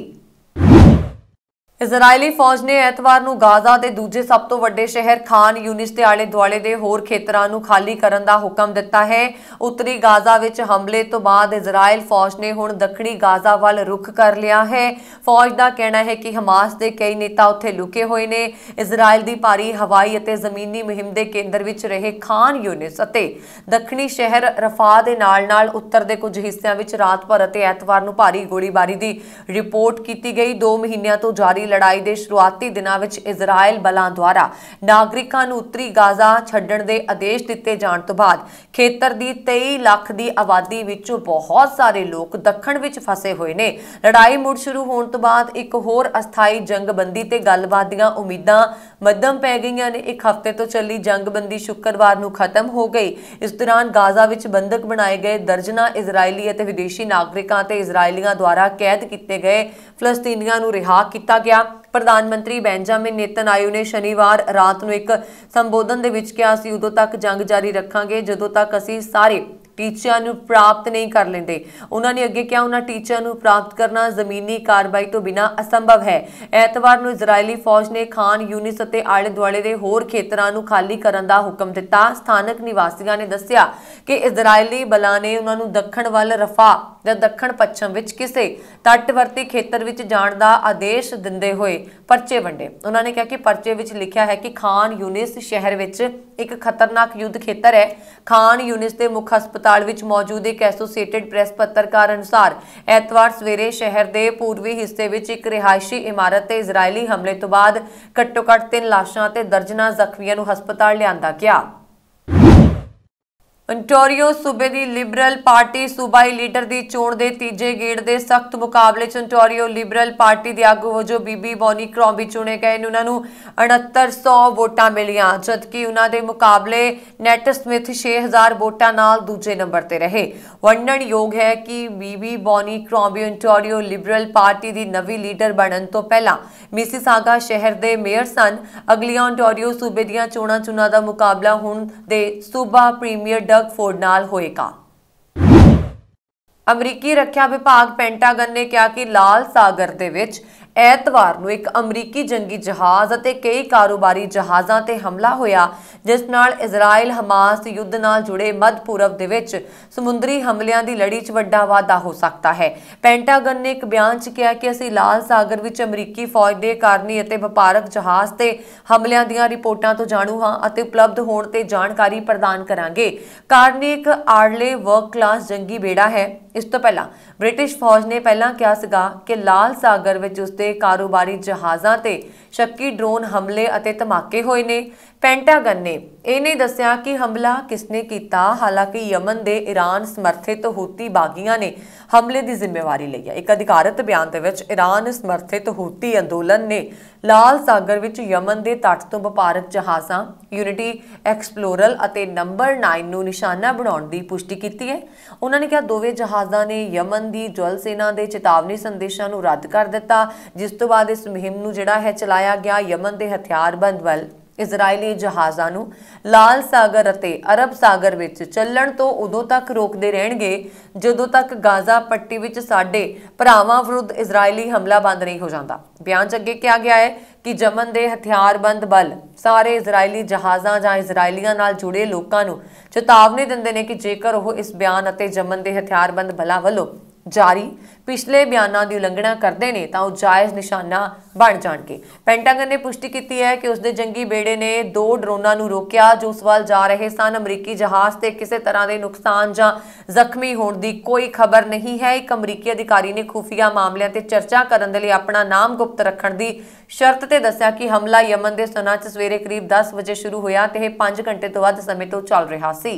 ਇਜ਼ਰਾਈਲੀ ਫੌਜ ਨੇ ਐਤਵਾਰ ਨੂੰ ਗਾਜ਼ਾ ਦੇ ਦੂਜੇ ਸਭ ਤੋਂ ਵੱਡੇ ਸ਼ਹਿਰ ਖਾਨ ਯੂਨਿਸ ਦੇ ਆਲੇ-ਦੁਆਲੇ ਦੇ ਹੋਰ ਖੇਤਰਾਂ ਨੂੰ ਖਾਲੀ ਕਰਨ ਦਾ ਹੁਕਮ ਦਿੱਤਾ ਹੈ ਉੱਤਰੀ ਗਾਜ਼ਾ ਵਿੱਚ ਹਮਲੇ ਤੋਂ ਬਾਅਦ ਇਜ਼ਰਾਈਲ ਫੌਜ ਨੇ ਹੁਣ ਦੱਖਣੀ ਗਾਜ਼ਾ ਵੱਲ ਰੁਖ ਕਰ ਲਿਆ ਹੈ ਫੌਜ ਦਾ ਕਹਿਣਾ ਹੈ ਕਿ ਹਮਾਸ ਦੇ ਕਈ ਨੇਤਾ ਉੱਥੇ ਲੁਕੇ ਹੋਏ ਨੇ ਇਜ਼ਰਾਈਲ ਦੀ ਭਾਰੀ ਹਵਾਈ ਅਤੇ ਜ਼ਮੀਨੀ ਮੁਹਿੰਮ ਦੇ ਕੇਂਦਰ ਵਿੱਚ ਰਹੇ ਖਾਨ ਯੂਨਿਸ ਅਤੇ ਦੱਖਣੀ ਸ਼ਹਿਰ ਰਫਾ ਦੇ ਨਾਲ-ਨਾਲ ਉੱਤਰ ਦੇ ਕੁਝ ਹਿੱਸਿਆਂ ਵਿੱਚ ਰਾਤ ਭਰ ਅਤੇ ਐਤਵਾਰ ਨੂੰ ਭਾਰੀ ਗੋਲੀਬਾਰੀ ਦੀ ਰਿਪੋਰਟ ਕੀਤੀ ਗਈ 2 ਮਹੀਨਿਆਂ ਤੋਂ ਜਾਰੀ ਲੜਾਈ ਦੇ ਸ਼ੁਰੂਆਤੀ ਦਿਨਾਂ ਵਿੱਚ ਇਜ਼ਰਾਈਲ ਬਲਾਂ ਦੁਆਰਾ ਨਾਗਰਿਕਾਂ ਨੂੰ ਉੱਤਰੀ ਗਾਜ਼ਾ ਛੱਡਣ ਦੇ ਆਦੇਸ਼ ਦਿੱਤੇ ਜਾਣ ਤੋਂ ਬਾਅਦ ਖੇਤਰ ਦੀ 23 ਲੱਖ ਦੀ ਆਬਾਦੀ ਵਿੱਚੋਂ ਬਹੁਤ ਸਾਰੇ ਲੋਕ ਦੱਖਣ ਵਿੱਚ ਫਸੇ ਹੋਏ ਨੇ ਲੜਾਈ ਮੁੜ ਸ਼ੁਰੂ ਹੋਣ ਤੋਂ ਬਾਅਦ ਇੱਕ ਹੋਰ ਅਸਥਾਈ ਜੰਗਬੰਦੀ ਤੇ ਗੱਲਬਾਤ ਦੀਆਂ ਉਮੀਦਾਂ ਮੱਧਮ ਪੈ ਗਈਆਂ ਨੇ ਇੱਕ ਹਫ਼ਤੇ ਤੋਂ ਚੱਲੀ ਜੰਗਬੰਦੀ ਸ਼ੁੱਕਰਵਾਰ ਨੂੰ ਖਤਮ ਹੋ ਗਈ ਇਸ ਦੌਰਾਨ ਗਾਜ਼ਾ ਵਿੱਚ ਬੰਦਕ ਬਣਾਏ ਗਏ ਦਰਜਨਾ ਇਜ਼ਰਾਈਲੀ ਅਤੇ ਵਿਦੇਸ਼ੀ ਨਾਗਰਿਕਾਂ ਤੇ ਇਜ਼ਰਾਈਲੀਆਂ ਦੁਆਰਾ ਕੈਦ ਕੀਤੇ ਗਏ ਫਲਸਤੀਨੀਆਂ ਨੂੰ ਰਿਹਾ ਕੀਤਾ ਗਿਆ ਪ੍ਰਧਾਨ ਮੰਤਰੀ ਬੈਂਜਾਮਿਨ ਨੇਤਨਯਾਹੂ ਨੇ ਸ਼ਨੀਵਾਰ ਰਾਤ ਨੂੰ ਇੱਕ ਸੰਬੋਧਨ ਦੇ ਵਿੱਚ ਕਿਹਾ ਸੀ ਉਦੋਂ ਤੱਕ ਜੰਗ ਜਾਰੀ ਰੱਖਾਂਗੇ ਜਦੋਂ ਤੱਕ ਅਸੀਂ ਸਾਰੇ ਟੀਚਿਆਂ ਨੂੰ ਪ੍ਰਾਪਤ ਨਹੀਂ ਕਰ ਲੈਂਦੇ ਉਹਨਾਂ ਨੇ ਅੱਗੇ ਕਿਹਾ ਉਹਨਾਂ ਟੀਚਿਆਂ ਨੂੰ ਪ੍ਰਾਪਤ ਕਰਨਾ ਜ਼ਮੀਨੀ ਕਾਰਵਾਈ ਤੋਂ ਬਿਨਾ ਅਸੰਭਵ ਹੈ ਐਤਵਾਰ ਨੂੰ ਇਜ਼ਰਾਈਲੀ ਫੌਜ ਨੇ ਖਾਨ ਯੂਨਿਸ ਅਤੇ ਆਲੇ ਦੁਆਲੇ ਦੇ ਹੋਰ ਖੇਤਰਾਂ ਨੂੰ ਖਾਲੀ ਕਰਨ ਦਾ ਹੁਕਮ ਦਿੱਤਾ ਸਥਾਨਕ ਨਿਵਾਸੀਆਂ ਨੇ ਦੱਸਿਆ ਕਿ ਇਜ਼ਰਾਈਲੀ ਬਲਾਂ ਨੇ ਉਹਨਾਂ ਨੂੰ ਦੱਖਣ ਵੱਲ ਰਫਾ ਜਾਂ ਦੱਖਣ ਪੱਛਮ ਵਿੱਚ ਕਿਸੇ ਤੱਟਵਰਤੀ ਖੇਤਰ ਵਿੱਚ ਜਾਣ ਦਾ ਆਦੇਸ਼ ਦਿੰਦੇ ਹੋਏ ਪਰਚੇ ਵੰਡੇ ਉਹਨਾਂ ਨੇ ਕਿਹਾ ਕਿ ਪਰਚੇ ਵਿੱਚ ਲਿਖਿਆ ਹੈ ਕਿ ਖਾਨ ਯੂਨਿਸ ਸ਼ਹਿਰ ਵਿੱਚ ਇੱਕ ਖਤਰਨਾਕ ਯੁੱਧ ਖੇਤਰ ਹੈ ਖਾਨ ਯੂਨਿਸ ਦੇ ਮੁੱਖ ਹਸਪਤਾਲ ਹਸਪਤਾਲ ਵਿੱਚ ਮੌਜੂਦ ਇੱਕ ਐਸੋਸੀਏਟਿਡ ਪ੍ਰੈਸ ਪੱਤਰਕਾਰ ਅਨੁਸਾਰ ਐਤਵਾਰ ਸਵੇਰੇ ਸ਼ਹਿਰ ਦੇ ਪੂਰਬੀ ਹਿੱਸੇ ਵਿੱਚ ਇੱਕ ਰਿਹਾਇਸ਼ੀ ਇਮਾਰਤ ਤੇ ਇਜ਼ਰਾਈਲੀ ਹਮਲੇ ਤੋਂ ਬਾਅਦ ਘੱਟੋ-ਘੱਟ 3 ਲਾਸ਼ਾਂ ਅਤੇ ਦਰਜਨਾਂ ਜ਼ਖਮੀਆਂ ਨੂੰ ਹਸਪਤਾਲ ਲਿਆਂਦਾ ਗਿਆ ਅੰਟੋਰੀਓ ਸੂਬੇ ਦੀ ਲਿਬਰਲ ਪਾਰਟੀ ਸੂਬਾਈ ਲੀਡਰ ਦੀ ਚੋਣ ਦੇ ਤੀਜੇ ਗੇੜ ਦੇ ਸਖਤ ਮੁਕਾਬਲੇ ਚ ਅੰਟੋਰੀਓ ਲਿਬਰਲ ਪਾਰਟੀ ਦੇ ਆਗੂ ਵਜੋਂ ਬੀਬੀ ਬੋਨੀ ਕ੍ਰੌਂਬੀ ਚੁਣੇ ਗਏ ਨੇ ਉਹਨਾਂ ਨੂੰ 6900 ਵੋਟਾਂ ਮਿਲੀਆਂ ਜਦਕਿ ਉਹਨਾਂ ਦੇ ਮੁਕਾਬਲੇ ਨੈਟ ਸਮਿਥ 6000 ਵੋਟਾਂ ਨਾਲ ਦੂਜੇ ਨੰਬਰ ਤੇ ਰਹੇ ਯੋਗ ਹੈ ਕਿ ਬੀਬੀ Bonnie Crombie Ontario liberal party ਦੀ ਨਵੀਂ ਲੀਡਰ ਬਣਨ ਤੋਂ ਪਹਿਲਾਂ ਮਿਸੀਸਾਗਾ ਸ਼ਹਿਰ ਦੇ ਮੇਅਰ ਸਨ ਅਗਲੀਆਂ ਅੰਟੋਰੀਓ ਸੂਬੇ ਦੀਆਂ ਚੋਣਾਂ ਚੁਣਾ ਦਾ ਮੁਕਾਬਲਾ ਹੁਣ ਦੇ ਸੂਬਾ ਪ੍ਰੀਮੀਅਰ ਡਗ ਫੋਰਡ ਨਾਲ ਹੋਏਗਾ ਅਮਰੀਕੀ ਰੱਖਿਆ ਵਿਭਾਗ ਪੈਂਟਾਗਨ ਨੇ ਕਿਹਾ ਕਿ ਲਾਲ ਸਾਗਰ ਦੇ ਵਿੱਚ ਐਤਵਾਰ ਨੂੰ ਇੱਕ ਅਮਰੀਕੀ ਜੰਗੀ ਜਹਾਜ਼ ਅਤੇ ਕਈ ਕਾਰੋਬਾਰੀ ਜਹਾਜ਼ਾਂ ਤੇ ਹਮਲਾ ਹੋਇਆ ਜਿਸ ਨਾਲ ਇਜ਼ਰਾਈਲ ਹਮਾਸ ਯੁੱਧ ਨਾਲ ਜੁੜੇ ਮੱਧ ਪੂਰਬ ਦੇ ਵਿੱਚ ਸਮੁੰਦਰੀ ਹਮਲਿਆਂ ਦੀ ਲੜੀ 'ਚ ਵੱਡਾ ਵਾਧਾ ਹੋ ਸਕਦਾ ਹੈ ਪੈਂਟਾਗਨ ਨੇ ਇੱਕ ਬਿਆਨ 'ਚ ਕਿਹਾ ਕਿ ਅਸੀਂ ਲਾਲ ਸਾਗਰ ਵਿੱਚ ਅਮਰੀਕੀ ਫੌਜ ਦੇ ਕਾਰਨੀ ਅਤੇ ਵਪਾਰਕ ਜਹਾਜ਼ ਤੇ ਹਮਲਿਆਂ ਦੀਆਂ ਰਿਪੋਰਟਾਂ ਤੋਂ ਜਾਣੂ ਹਾਂ ਅਤੇ ਉਪਲਬਧ ਹੋਣ ਤੇ ਜਾਣਕਾਰੀ ਪ੍ਰਦਾਨ ਕਰਾਂਗੇ ਕਾਰਨੀ ਇੱਕ ਆਰਲੇ ਵਰਕ ਕਲਾਸ ਜੰਗੀ ਬੇੜਾ ਹੈ ਇਸ ਤੋਂ ਪਹਿਲਾਂ ਬ੍ਰਿਟਿਸ਼ ਫੌਜ ਨੇ ਪਹਿਲਾਂ ਕਿਹਾ ਸੀਗਾ ਕਿ ਲਾਲ ਸਾਗਰ ਵਿੱਚ ਉਸਦੇ ਕਾਰੋਬਾਰੀ ਜਹਾਜ਼ਾਂ ਤੇ ਸ਼ੱਕੀ ਡਰੋਨ ਹਮਲੇ ਅਤੇ ਧਮਾਕੇ ਹੋਏ ਨੇ ਪੈਂਟਾਗਨ ਨੇ ਇਹਨੇ ਦੱਸਿਆ ਕਿ ਹਮਲਾ ਕਿਸਨੇ ਕੀਤਾ ਹਾਲਾਂਕਿ ਯਮਨ ਦੇ ਈਰਾਨ ਸਮਰਥਿਤ ਹੂਤੀ ਬਾਗੀਆਂ ਨੇ ਹਮਲੇ ਦੀ ਜ਼ਿੰਮੇਵਾਰੀ ਲਈ ਹੈ ਇੱਕ ਅਧਿਕਾਰਤ ਬਿਆਨ ਦੇ ਵਿੱਚ ਈਰਾਨ ਸਮਰਥਿਤ ਹੂਤੀ ਅੰਦੋਲਨ ਨੇ ਲਾਲ ਸਾਗਰ ਵਿੱਚ ਯਮਨ ਦੇ ਤੱਟ ਤੋਂ ਵਪਾਰਕ ਜਹਾਜ਼ਾਂ ਯੂਨਿਟੀ ਐਕਸਪਲੋਰਲ ਅਤੇ ਨੰਬਰ 9 ਨੂੰ ਨਿਸ਼ਾਨਾ ਬਣਾਉਣ ਦੀ ਪੁਸ਼ਟੀ ਕੀਤੀ ਹੈ ਉਹਨਾਂ ਨੇ ਕਿਹਾ ਦੋਵੇਂ ਜਹਾਜ਼ਾਂ ਨੇ ਯਮਨ ਦੀ ਜਲ ਸੈਨਾ ਦੇ ਚੇਤਾਵਨੀ ਸੰਦੇਸ਼ਾਂ ਨੂੰ ਰੱਦ ਕਰ ਦਿੱਤਾ ਜਿਸ ਤੋਂ ਬਾਅਦ ਇਸ ਮੁਹਿੰਮ ਨੂੰ ਜਿਹੜਾ ਹੈ ਚਲਾਇਆ ਗਿਆ ਯਮਨ ਦੇ ਹਥਿਆਰਬੰਦ ਵੱਲ ਇਜ਼ਰਾਈਲੀ ਜਹਾਜ਼ਾਂ ਨੂੰ ਲਾਲ ਸਾਗਰ ਅਤੇ ਅਰਬ ਸਾਗਰ ਵਿੱਚ ਚੱਲਣ ਤੋਂ ਉਦੋਂ ਤੱਕ ਰੋਕਦੇ ਰਹਿਣਗੇ ਜਦੋਂ ਤੱਕ ਗਾਜ਼ਾ ਪੱਟੀ ਵਿੱਚ ਸਾਡੇ ਭਰਾਵਾਂ ਵਿਰੁੱਧ ਇਜ਼ਰਾਈਲੀ ਹਮਲਾ ਬੰਦ ਨਹੀਂ ਹੋ ਜਾਂਦਾ ਬਿਆਨ 'ਚ ਅੱਗੇ ਕਿਹਾ ਗਿਆ ਹੈ ਕਿ ਜਮਨ ਦੇ ਹਥਿਆਰਬੰਦ ਬਲ ਸਾਰੇ ਇਜ਼ਰਾਈਲੀ ਜਹਾਜ਼ਾਂ ਜਾਂ ਇਜ਼ਰਾਈਲੀਆਂ ਨਾਲ ਜੁੜੇ ਲੋਕਾਂ ਨੂੰ ਚੇਤਾਵਨੀ ਦਿੰਦੇ ਨੇ ਕਿ ਜੇਕਰ ਉਹ ਇਸ ਬਿਆਨ ਅਤੇ ਜਮਨ ਦੇ ਹਥਿਆਰਬੰਦ ਬਲਾਂ ਵੱਲੋਂ ਜਾਰੀ ਪਿਛਲੇ ਬਿਆਨਾਂ ਦੀ ਉਲੰਘਣਾ ਕਰਦੇ ਨੇ ਤਾਂ ਉਹ ਜਾਇਜ਼ ਨਿਸ਼ਾਨਾ ਬਣ ਜਾਣਗੇ ਪੈਂਟਾਗਨ ਨੇ ਪੁਸ਼ਟੀ ਕੀਤੀ ਹੈ ਕਿ ਉਸਦੇ ਜੰਗੀ ਬੇੜੇ ਨੇ ਦੋ ਡਰੋਨਾਂ ਨੂੰ ਰੋਕਿਆ ਜੋ ਉਸ ਵੱਲ ਜਾ ਰਹੇ ਸਨ ਅਮਰੀਕੀ ਜਹਾਜ਼ ਤੇ ਕਿਸੇ ਤਰ੍ਹਾਂ ਦੇ ਨੁਕਸਾਨ ਜਾਂ ਜ਼ਖਮੀ ਹੋਣ ਦੀ ਕੋਈ ਖਬਰ ਨਹੀਂ ਹੈ ਇੱਕ ਅਮਰੀਕੀ ਅਧਿਕਾਰੀ ਨੇ ਖੂਫੀਆ ਮਾਮਲਿਆਂ ਤੇ ਚਰਚਾ ਕਰਨ ਦੇ ਲਈ ਆਪਣਾ ਨਾਮ ਗੁਪਤ ਰੱਖਣ ਦੀ ਸ਼ਰਤ ਤੇ ਦੱਸਿਆ ਕਿ ਹਮਲਾ ਯਮਨ ਦੇ ਸਨਾ ਚ ਸਵੇਰੇ ਕਰੀਬ 10 ਵਜੇ ਸ਼ੁਰੂ ਹੋਇਆ ਤੇ ਇਹ 5 ਘੰਟੇ ਤੋਂ ਵੱਧ ਸਮੇਂ ਤੋਂ ਚੱਲ ਰਿਹਾ ਸੀ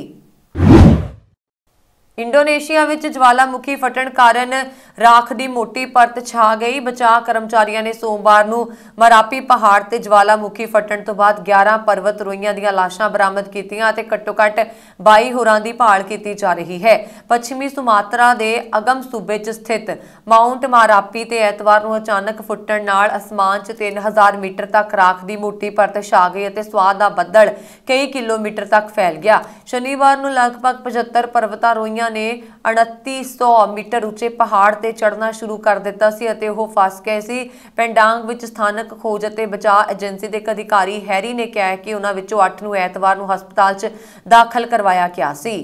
ਇੰਡੋਨੇਸ਼ੀਆ ਵਿੱਚ ਜਵਾਲਾਮੁਖੀ ਫਟਣ ਕਾਰਨ ਰਾਖ ਦੀ ਮੋਟੀ ਪਰਤ ਛਾ ਗਈ ਬਚਾਅ ਕਰਮਚਾਰੀਆਂ ਨੇ ਸੋਮਵਾਰ ਨੂੰ ਮਰਾਪੀ ਪਹਾੜ ਤੇ ਜਵਾਲਾਮੁਖੀ ਫਟਣ ਤੋਂ ਬਾਅਦ 11 ਪਰਵਤ ਰੋਈਆਂ ਦੀਆਂ ਲਾਸ਼ਾਂ ਬਰਾਮਦ ਕੀਤੀਆਂ ਅਤੇ ਘੱਟੋ-ਘੱਟ 22 ਹੋਰਾਂ ਦੀ ਭਾਲ ਕੀਤੀ ਜਾ ਰਹੀ ਹੈ ਪੱਛਮੀ ਸੁਮਾਤਰਾ ਦੇ ਅਗਮ ਸੂਬੇ 'ਚ ਸਥਿਤ ਮਾਉਂਟ ਮਰਾਪੀ ਤੇ ਐਤਵਾਰ ਨੂੰ ਅਚਾਨਕ ਫੁੱਟਣ ਨਾਲ ਅਸਮਾਨ 'ਚ 3000 ਮੀਟਰ ਤੱਕ ਰਾਖ ਦੀ ਮੋਟੀ ਪਰਤ ਛਾ ਗਈ ਅਤੇ ਸਵਾਦ ਦਾ ਬੱਦਲ ਕਈ ਕਿਲੋਮੀਟਰ ਤੱਕ ਫੈਲ ਗਿਆ ਸ਼ਨੀਵਾਰ ਨੂੰ ਲਗਭਗ 75 ਪਰਵਤਾਂ ਰੋਈਆਂ ਪਾਣੀਆਂ ਨੇ 2900 ਮੀਟਰ ਉੱਚੇ ਪਹਾੜ ਤੇ ਚੜ੍ਹਨਾ ਸ਼ੁਰੂ ਕਰ ਦਿੱਤਾ ਸੀ ਅਤੇ ਉਹ ਫਸ ਗਏ ਸੀ ਪੈਂਡਾਂਗ ਵਿੱਚ ਸਥਾਨਕ ਖੋਜ ਅਤੇ ਬਚਾਅ ਏਜੰਸੀ ਦੇ ਇੱਕ ਅਧਿਕਾਰੀ ਹੈਰੀ ਨੇ ਕਿਹਾ ਕਿ ਉਹਨਾਂ ਵਿੱਚੋਂ 8 ਨੂੰ ਐਤਵਾਰ ਨੂੰ ਹਸਪਤਾਲ 'ਚ ਦਾਖਲ ਕਰਵਾਇਆ ਗਿਆ ਸੀ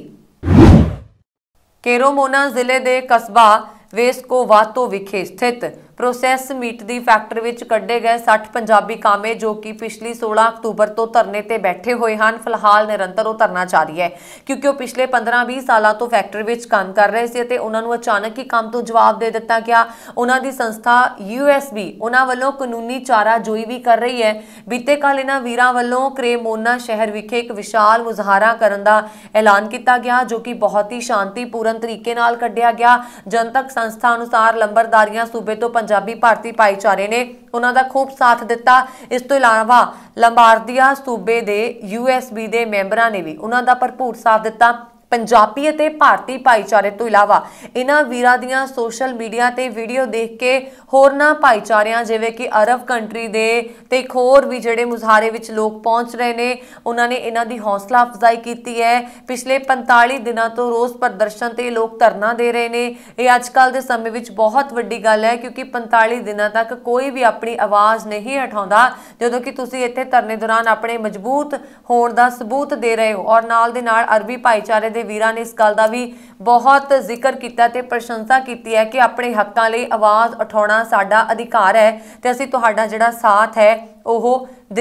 ਕੇਰੋਮੋਨਾ ਜ਼ਿਲ੍ਹੇ ਦੇ ਕਸਬਾ ਵੇਸਕੋਵਾਤੋ ਵਿਖੇ ਸਥਿਤ ਪ੍ਰੋਸੈਸ ਮੀਟ ਦੀ ਫੈਕਟਰੀ ਵਿੱਚ ਕੱਢੇ ਗਏ 60 ਪੰਜਾਬੀ ਕਾਮੇ ਜੋ ਕਿ ਪਿਛਲੀ 16 ਅਕਤੂਬਰ ਤੋਂ ਧਰਨੇ ਤੇ ਬੈਠੇ ਹੋਏ ਹਨ ਫਿਲਹਾਲ ਨਿਰੰਤਰ ਉਹ ਧਰਨਾ ਚਾਰੀ ਹੈ ਕਿਉਂਕਿ ਉਹ ਪਿਛਲੇ 15-20 ਸਾਲਾਂ ਤੋਂ ਫੈਕਟਰੀ ਵਿੱਚ ਕੰਮ ਕਰ ਰਹੇ ਸੀ ਅਤੇ ਉਹਨਾਂ ਨੂੰ ਅਚਾਨਕ ਹੀ ਕੰਮ ਤੋਂ ਜਵਾਬ ਦੇ ਦਿੱਤਾ ਗਿਆ ਉਹਨਾਂ ਦੀ ਸੰਸਥਾ ਯੂਐਸਬੀ ਉਹਨਾਂ ਵੱਲੋਂ ਕਾਨੂੰਨੀ ਚਾਰਾ ਜੋਈ ਵੀ ਕਰ ਰਹੀ ਹੈ ਬੀਤੇ ਕੱਲ ਇਹਨਾਂ ਵੀਰਾਂ ਵੱਲੋਂ ਕ੍ਰੇਮੋਨਾ ਸ਼ਹਿਰ ਵਿਖੇ ਇੱਕ ਵਿਸ਼ਾਲ ਮੁਜ਼ਾਹਰਾ ਕਰਨ ਦਾ ਐਲਾਨ ਕੀਤਾ ਗਿਆ ਜੋ ਕਿ ਬਹੁਤ ਹੀ ਸ਼ਾਂਤੀਪੂਰਨ ਤਰੀਕੇ ਨਾਲ ਕੱਢਿਆ ਗਿਆ ਜਨਤਕ ਸੰਸਥਾ ਅਨੁਸਾਰ ਲੰਬਰਦਾਰੀਆਂ ਸੂਬੇ ਤੋਂ ਪੰਜਾਬੀ ਭਾਰਤੀ ਭਾਈਚਾਰੇ ਨੇ ਉਹਨਾਂ ਦਾ ਖੂਬ ਸਾਥ ਦਿੱਤਾ ਇਸ ਤੋਂ ਇਲਾਵਾ ਲੰਬਾਰਦੀਆ ਸੂਬੇ ਦੇ ਯੂਐਸਬੀ ਦੇ ਮੈਂਬਰਾਂ ਨੇ ਵੀ ਉਹਨਾਂ ਦਾ ਭਰਪੂਰ ਸਾਥ ਦਿੱਤਾ ਪੰਜਾਬੀ ਅਤੇ ਭਾਰਤੀ ਭਾਈਚਾਰੇ ਤੋਂ ਇਲਾਵਾ ਇਹਨਾਂ ਵੀਰਾਂ ਦੀਆਂ ਸੋਸ਼ਲ ਮੀਡੀਆ ਤੇ ਵੀਡੀਓ ਦੇਖ ਕੇ ਹੋਰਨਾਂ ਭਾਈਚਾਰਿਆਂ ਜਿਵੇਂ ਕਿ ਅਰਬ ਕੰਟਰੀ ਦੇ ਤੇ ਖੋਰ ਵੀ ਜਿਹੜੇ ਮੁਜ਼ਾਹਰੇ ਵਿੱਚ ਲੋਕ ਪਹੁੰਚ ਰਹੇ ਨੇ ਉਹਨਾਂ ਨੇ ਇਹਨਾਂ ਦੀ ਹੌਸਲਾ ਅਫਜ਼ਾਈ ਕੀਤੀ ਹੈ ਪਿਛਲੇ 45 ਦਿਨਾਂ ਤੋਂ ਰੋਜ਼ ਪ੍ਰਦਰਸ਼ਨ ਤੇ ਲੋਕ ਧਰਨਾ ਦੇ ਰਹੇ ਨੇ ਇਹ ਅੱਜਕੱਲ ਦੇ ਸਮੇਂ ਵਿੱਚ ਬਹੁਤ ਵੱਡੀ ਗੱਲ ਹੈ ਕਿਉਂਕਿ 45 ਦਿਨਾਂ ਤੱਕ ਕੋਈ ਵੀ ਆਪਣੀ ਆਵਾਜ਼ ਨਹੀਂ ਉਠਾਉਂਦਾ ਜਦੋਂ ਕਿ ਤੁਸੀਂ ਇੱਥੇ ਧਰਨੇ ਦੌਰਾਨ ਆਪਣੇ ਮਜ਼ਬੂਤ ਹੋਣ ਦਾ ਸਬੂਤ ਦੇ ਰਹੇ ਹੋ ਔਰ ਨਾਲ ਦੇ ਨਾਲ ਅਰਬੀ ਭਾਈਚਾਰੇ ਦੇ ਦੇ ਵੀਰਾਂ ਨੇ ਇਸ ਗੱਲ ਦਾ ਵੀ ਬਹੁਤ ਜ਼ਿਕਰ ਕੀਤਾ ਤੇ ਪ੍ਰਸ਼ੰਸਾ ਕੀਤੀ ਹੈ ਕਿ ਆਪਣੇ ਹੱਕਾਂ ਲਈ ਆਵਾਜ਼ ਉਠਾਉਣਾ ਸਾਡਾ ਅਧਿਕਾਰ ਹੈ ਤੇ ਅਸੀਂ ਤੁਹਾਡਾ ਜਿਹੜਾ ਸਾਥ ਹੈ ਉਹ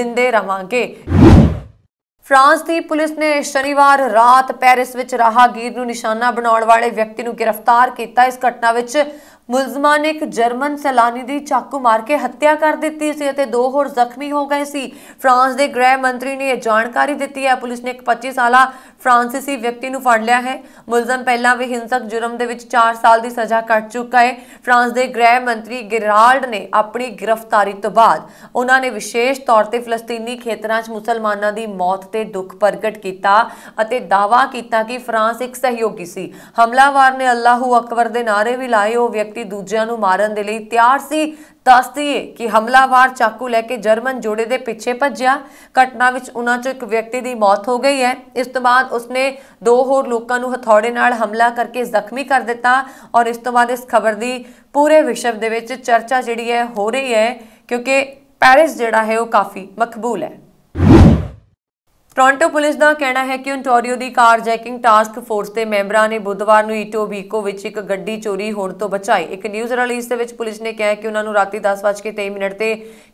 ਦਿੰਦੇ ਰਵਾਂਗੇ ਫਰਾਂਸ ਦੀ ਪੁਲਿਸ ਨੇ ਸ਼ਨੀਵਾਰ ਰਾਤ ਪੈਰਿਸ ਵਿੱਚ ਰਾਹਗੀਰ ਨੂੰ ਨਿਸ਼ਾਨਾ ਬਣਾਉਣ ਵਾਲੇ ਵਿਅਕਤੀ ਨੂੰ ਗ੍ਰਿਫਤਾਰ ਕੀਤਾ ਇਸ ਘਟਨਾ ਵਿੱਚ ਮੁਲਜ਼ਮਾਂ ਨੇ ਇੱਕ ਜਰਮਨ ਸਲਾਨੀ ਦੀ ਚਾਕੂ ਮਾਰ ਕੇ ਹੱਤਿਆ ਕਰ ਦਿੱਤੀ ਸੀ ਅਤੇ ਦੋ ਹੋਰ ਜ਼ਖਮੀ ਹੋ ਗਏ ਸੀ ਫਰਾਂਸ ਦੇ ਗ੍ਰਹਿ ਮੰਤਰੀ ਨੇ ਇਹ ਜਾਣਕਾਰੀ ਦਿੱਤੀ ਹੈ ਪੁਲਿਸ ਨੇ ਇੱਕ 25 ਸਾਲਾ ਫ੍ਰਾਂਸੀਸੀ ਵਿਅਕਤੀ ਨੂੰ ਫੜ ਲਿਆ ਹੈ ਮੁਲਜ਼ਮ ਪਹਿਲਾਂ ਵੀ ਹਿੰਸਕ ਜੁਰਮ ਦੇ ਵਿੱਚ 4 ਸਾਲ ਦੀ ਸਜ਼ਾ ਕੱਟ ਚੁੱਕਾ ਹੈ ਫਰਾਂਸ ਦੇ ਗ੍ਰਹਿ ਮੰਤਰੀ ਗਿਰਾਲਡ ਨੇ ਆਪਣੀ ਗ੍ਰਿਫਤਾਰੀ ਤੋਂ ਬਾਅਦ ਉਹਨਾਂ ਨੇ ਵਿਸ਼ੇਸ਼ ਤੌਰ ਤੇ ਫਲਸਤੀਨੀ ਖੇਤਰਾਂ 'ਚ ਮੁਸਲਮਾਨਾਂ ਦੀ ਮੌਤ ਤੇ ਦੁੱਖ ਪ੍ਰਗਟ ਕੀਤਾ ਅਤੇ ਦਾਵਾ ਕੀਤਾ ਕਿ ਫਰਾਂਸ ਇੱਕ ਸਹਿਯੋਗੀ ਸੀ ਹਮਲਾਵਰ ਨੇ ਅੱਲਾਹੂ ਅਕਬਰ ਦੇ ਨਾਰੇ ਵੀ ਲਾਏ ਉਹ ਵਿਅਕਤੀ ਦੂਜਿਆਂ ਨੂੰ ਮਾਰਨ ਦੇ ਲਈ ਤਿਆਰ ਸੀ ਦੱਸ ਦਈਏ ਕਿ ਹਮਲਾਵਾਰ ਚਾਕੂ ਲੈ ਕੇ ਜਰਮਨ ਜੋੜੇ ਦੇ ਪਿੱਛੇ ਭੱਜਿਆ ਘਟਨਾ ਵਿੱਚ ਉਹਨਾਂ ਚੋਂ ਇੱਕ ਵਿਅਕਤੀ ਦੀ ਮੌਤ ਹੋ ਗਈ ਹੈ ਇਸ ਤੋਂ ਬਾਅਦ ਉਸਨੇ ਦੋ ਹੋਰ ਲੋਕਾਂ ਨੂੰ ਹਥੌੜੇ ਨਾਲ ਹਮਲਾ ਕਰਕੇ ਜ਼ਖਮੀ ਕਰ ਦਿੱਤਾ ਔਰ ਇਸ ਤੋਂ ਬਾਅਦ ਇਸ ਖਬਰ ਦੀ ਪੂਰੇ ਵਿਸ਼ਵ ਦੇ ਵਿੱਚ ਚਰਚਾ ਜਿਹੜੀ ਹੈ ਹੋ ਰਹੀ ਹੈ ਕਿਉਂਕਿ ਪੈਰਿਸ ਜਿਹੜਾ ਹੈ ਉਹ ਕਾਫੀ ਮਕਬੂਲ ਹੈ ਟੋਰਾਂਟੋ ਪੁਲਿਸ ਦਾ ਕਹਿਣਾ ਹੈ ਕਿ ਓਨਟਾਰੀਓ ਦੀ ਕਾਰਜੈਕਿੰਗ ਟਾਸਕ ਫੋਰਸ ਦੇ ਮੈਂਬਰਾਂ ਨੇ ਬੁੱਧਵਾਰ ਨੂੰ ਇਟੋਬੀਕੋ ਵਿੱਚ ਇੱਕ ਗੱਡੀ ਚੋਰੀ ਹੋਣ ਤੋਂ ਬਚਾਈ ਇੱਕ ਨਿਊਜ਼ ਰਿਲੀਜ਼ ਦੇ ਵਿੱਚ ਪੁਲਿਸ ਨੇ ਕਿਹਾ ਕਿ ਉਹਨਾਂ ਨੂੰ ਰਾਤੀ 10:23 ਮਿੰਟ ਤੇ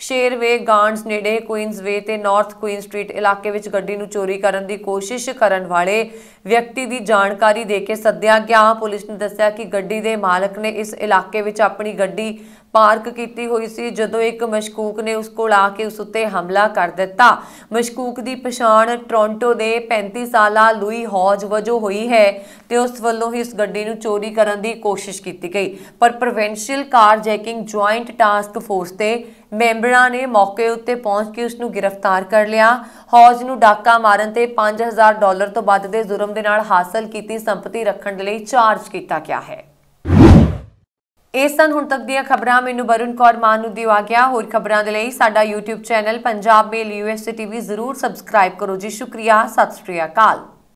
ਸ਼ੇਰਵੇ ਗਾਂਡਸ ਨੇੜੇ ਕੁਇਨਜ਼ਵੇ ਤੇ ਨਾਰਥ ਕੁਇਨ ਸਟਰੀਟ ਇਲਾਕੇ ਵਿੱਚ ਗੱਡੀ ਨੂੰ ਚੋਰੀ ਕਰਨ ਦੀ ਕੋਸ਼ਿਸ਼ ਕਰਨ ਵਾਲੇ ਵਿਅਕਤੀ ਦੀ ਜਾਣਕਾਰੀ ਦੇ ਕੇ ਸੱਦਿਆ ਗਿਆ ਪੁਲਿਸ ਨੇ ਦੱਸਿਆ ਕਿ ਗੱਡੀ ਦੇ ਮਾਲਕ ਨੇ ਇਸ ਇਲਾਕੇ ਵਿੱਚ ਆਪਣੀ ਗੱਡੀ ਪਾਰਕ ਕੀਤੀ ਹੋਈ ਸੀ ਜਦੋਂ ਇੱਕ ਮਸ਼ਕੂਕ ਨੇ ਉਸ ਕੋਲ ਆ ਕੇ ਉਸ ਉੱਤੇ ਹਮਲਾ ਕਰ ਦਿੱਤਾ ਮਸ਼ਕੂਕ ਦੀ ਪਛਾਣ ਟੋਰਾਂਟੋ ਦੇ 35 ਸਾਲਾ ਲੂਈ ਹੌਜ ਵਜੋਂ ਹੋਈ ਹੈ ਤੇ ਉਸ ਵੱਲੋਂ ਹੀ ਇਸ ਗੱਡੀ ਨੂੰ ਚੋਰੀ ਕਰਨ ਦੀ ਕੋਸ਼ਿਸ਼ ਕੀਤੀ ਗਈ ਪਰ provincial carjacking joint task force ਤੇ ਮੈਂਬਰਾਂ ਨੇ ਮੌਕੇ ਉੱਤੇ ਪਹੁੰਚ ਕੇ ਉਸ ਨੂੰ ਗ੍ਰਿਫਤਾਰ ਕਰ ਲਿਆ ਹੌਜ ਨੂੰ ਡਾਕਾ ਮਾਰਨ ਤੇ 5000 ਡਾਲਰ ਤੋਂ ਵੱਧ ਦੇ ਜੁਰਮ ਦੇ ਨਾਲ ਹਾਸਲ ਕੀਤੀ ਸੰਪਤੀ ਰੱਖਣ ਦੇ ਲਈ ਚਾਰਜ ਕੀਤਾ ਗਿਆ ਹੈ ਇਸ ਤਨ ਹੁਣ ਤੱਕ ਦੀਆਂ ਖਬਰਾਂ ਮੈਨੂੰ ਵਰੁਣ ਕੌਰ ਮਾਨ ਨੂੰ ਦਿਵਾ ਗਿਆ ਹੋਰ ਖਬਰਾਂ ਦੇ ਲਈ ਸਾਡਾ YouTube channel Punjab mail USA TV ਜ਼ਰੂਰ ਸਬਸਕ੍ਰਾਈਬ ਕਰੋ ਜੀ ਸ਼ੁਕਰੀਆ ਸਤਿ ਸ੍ਰੀ ਅਕਾਲ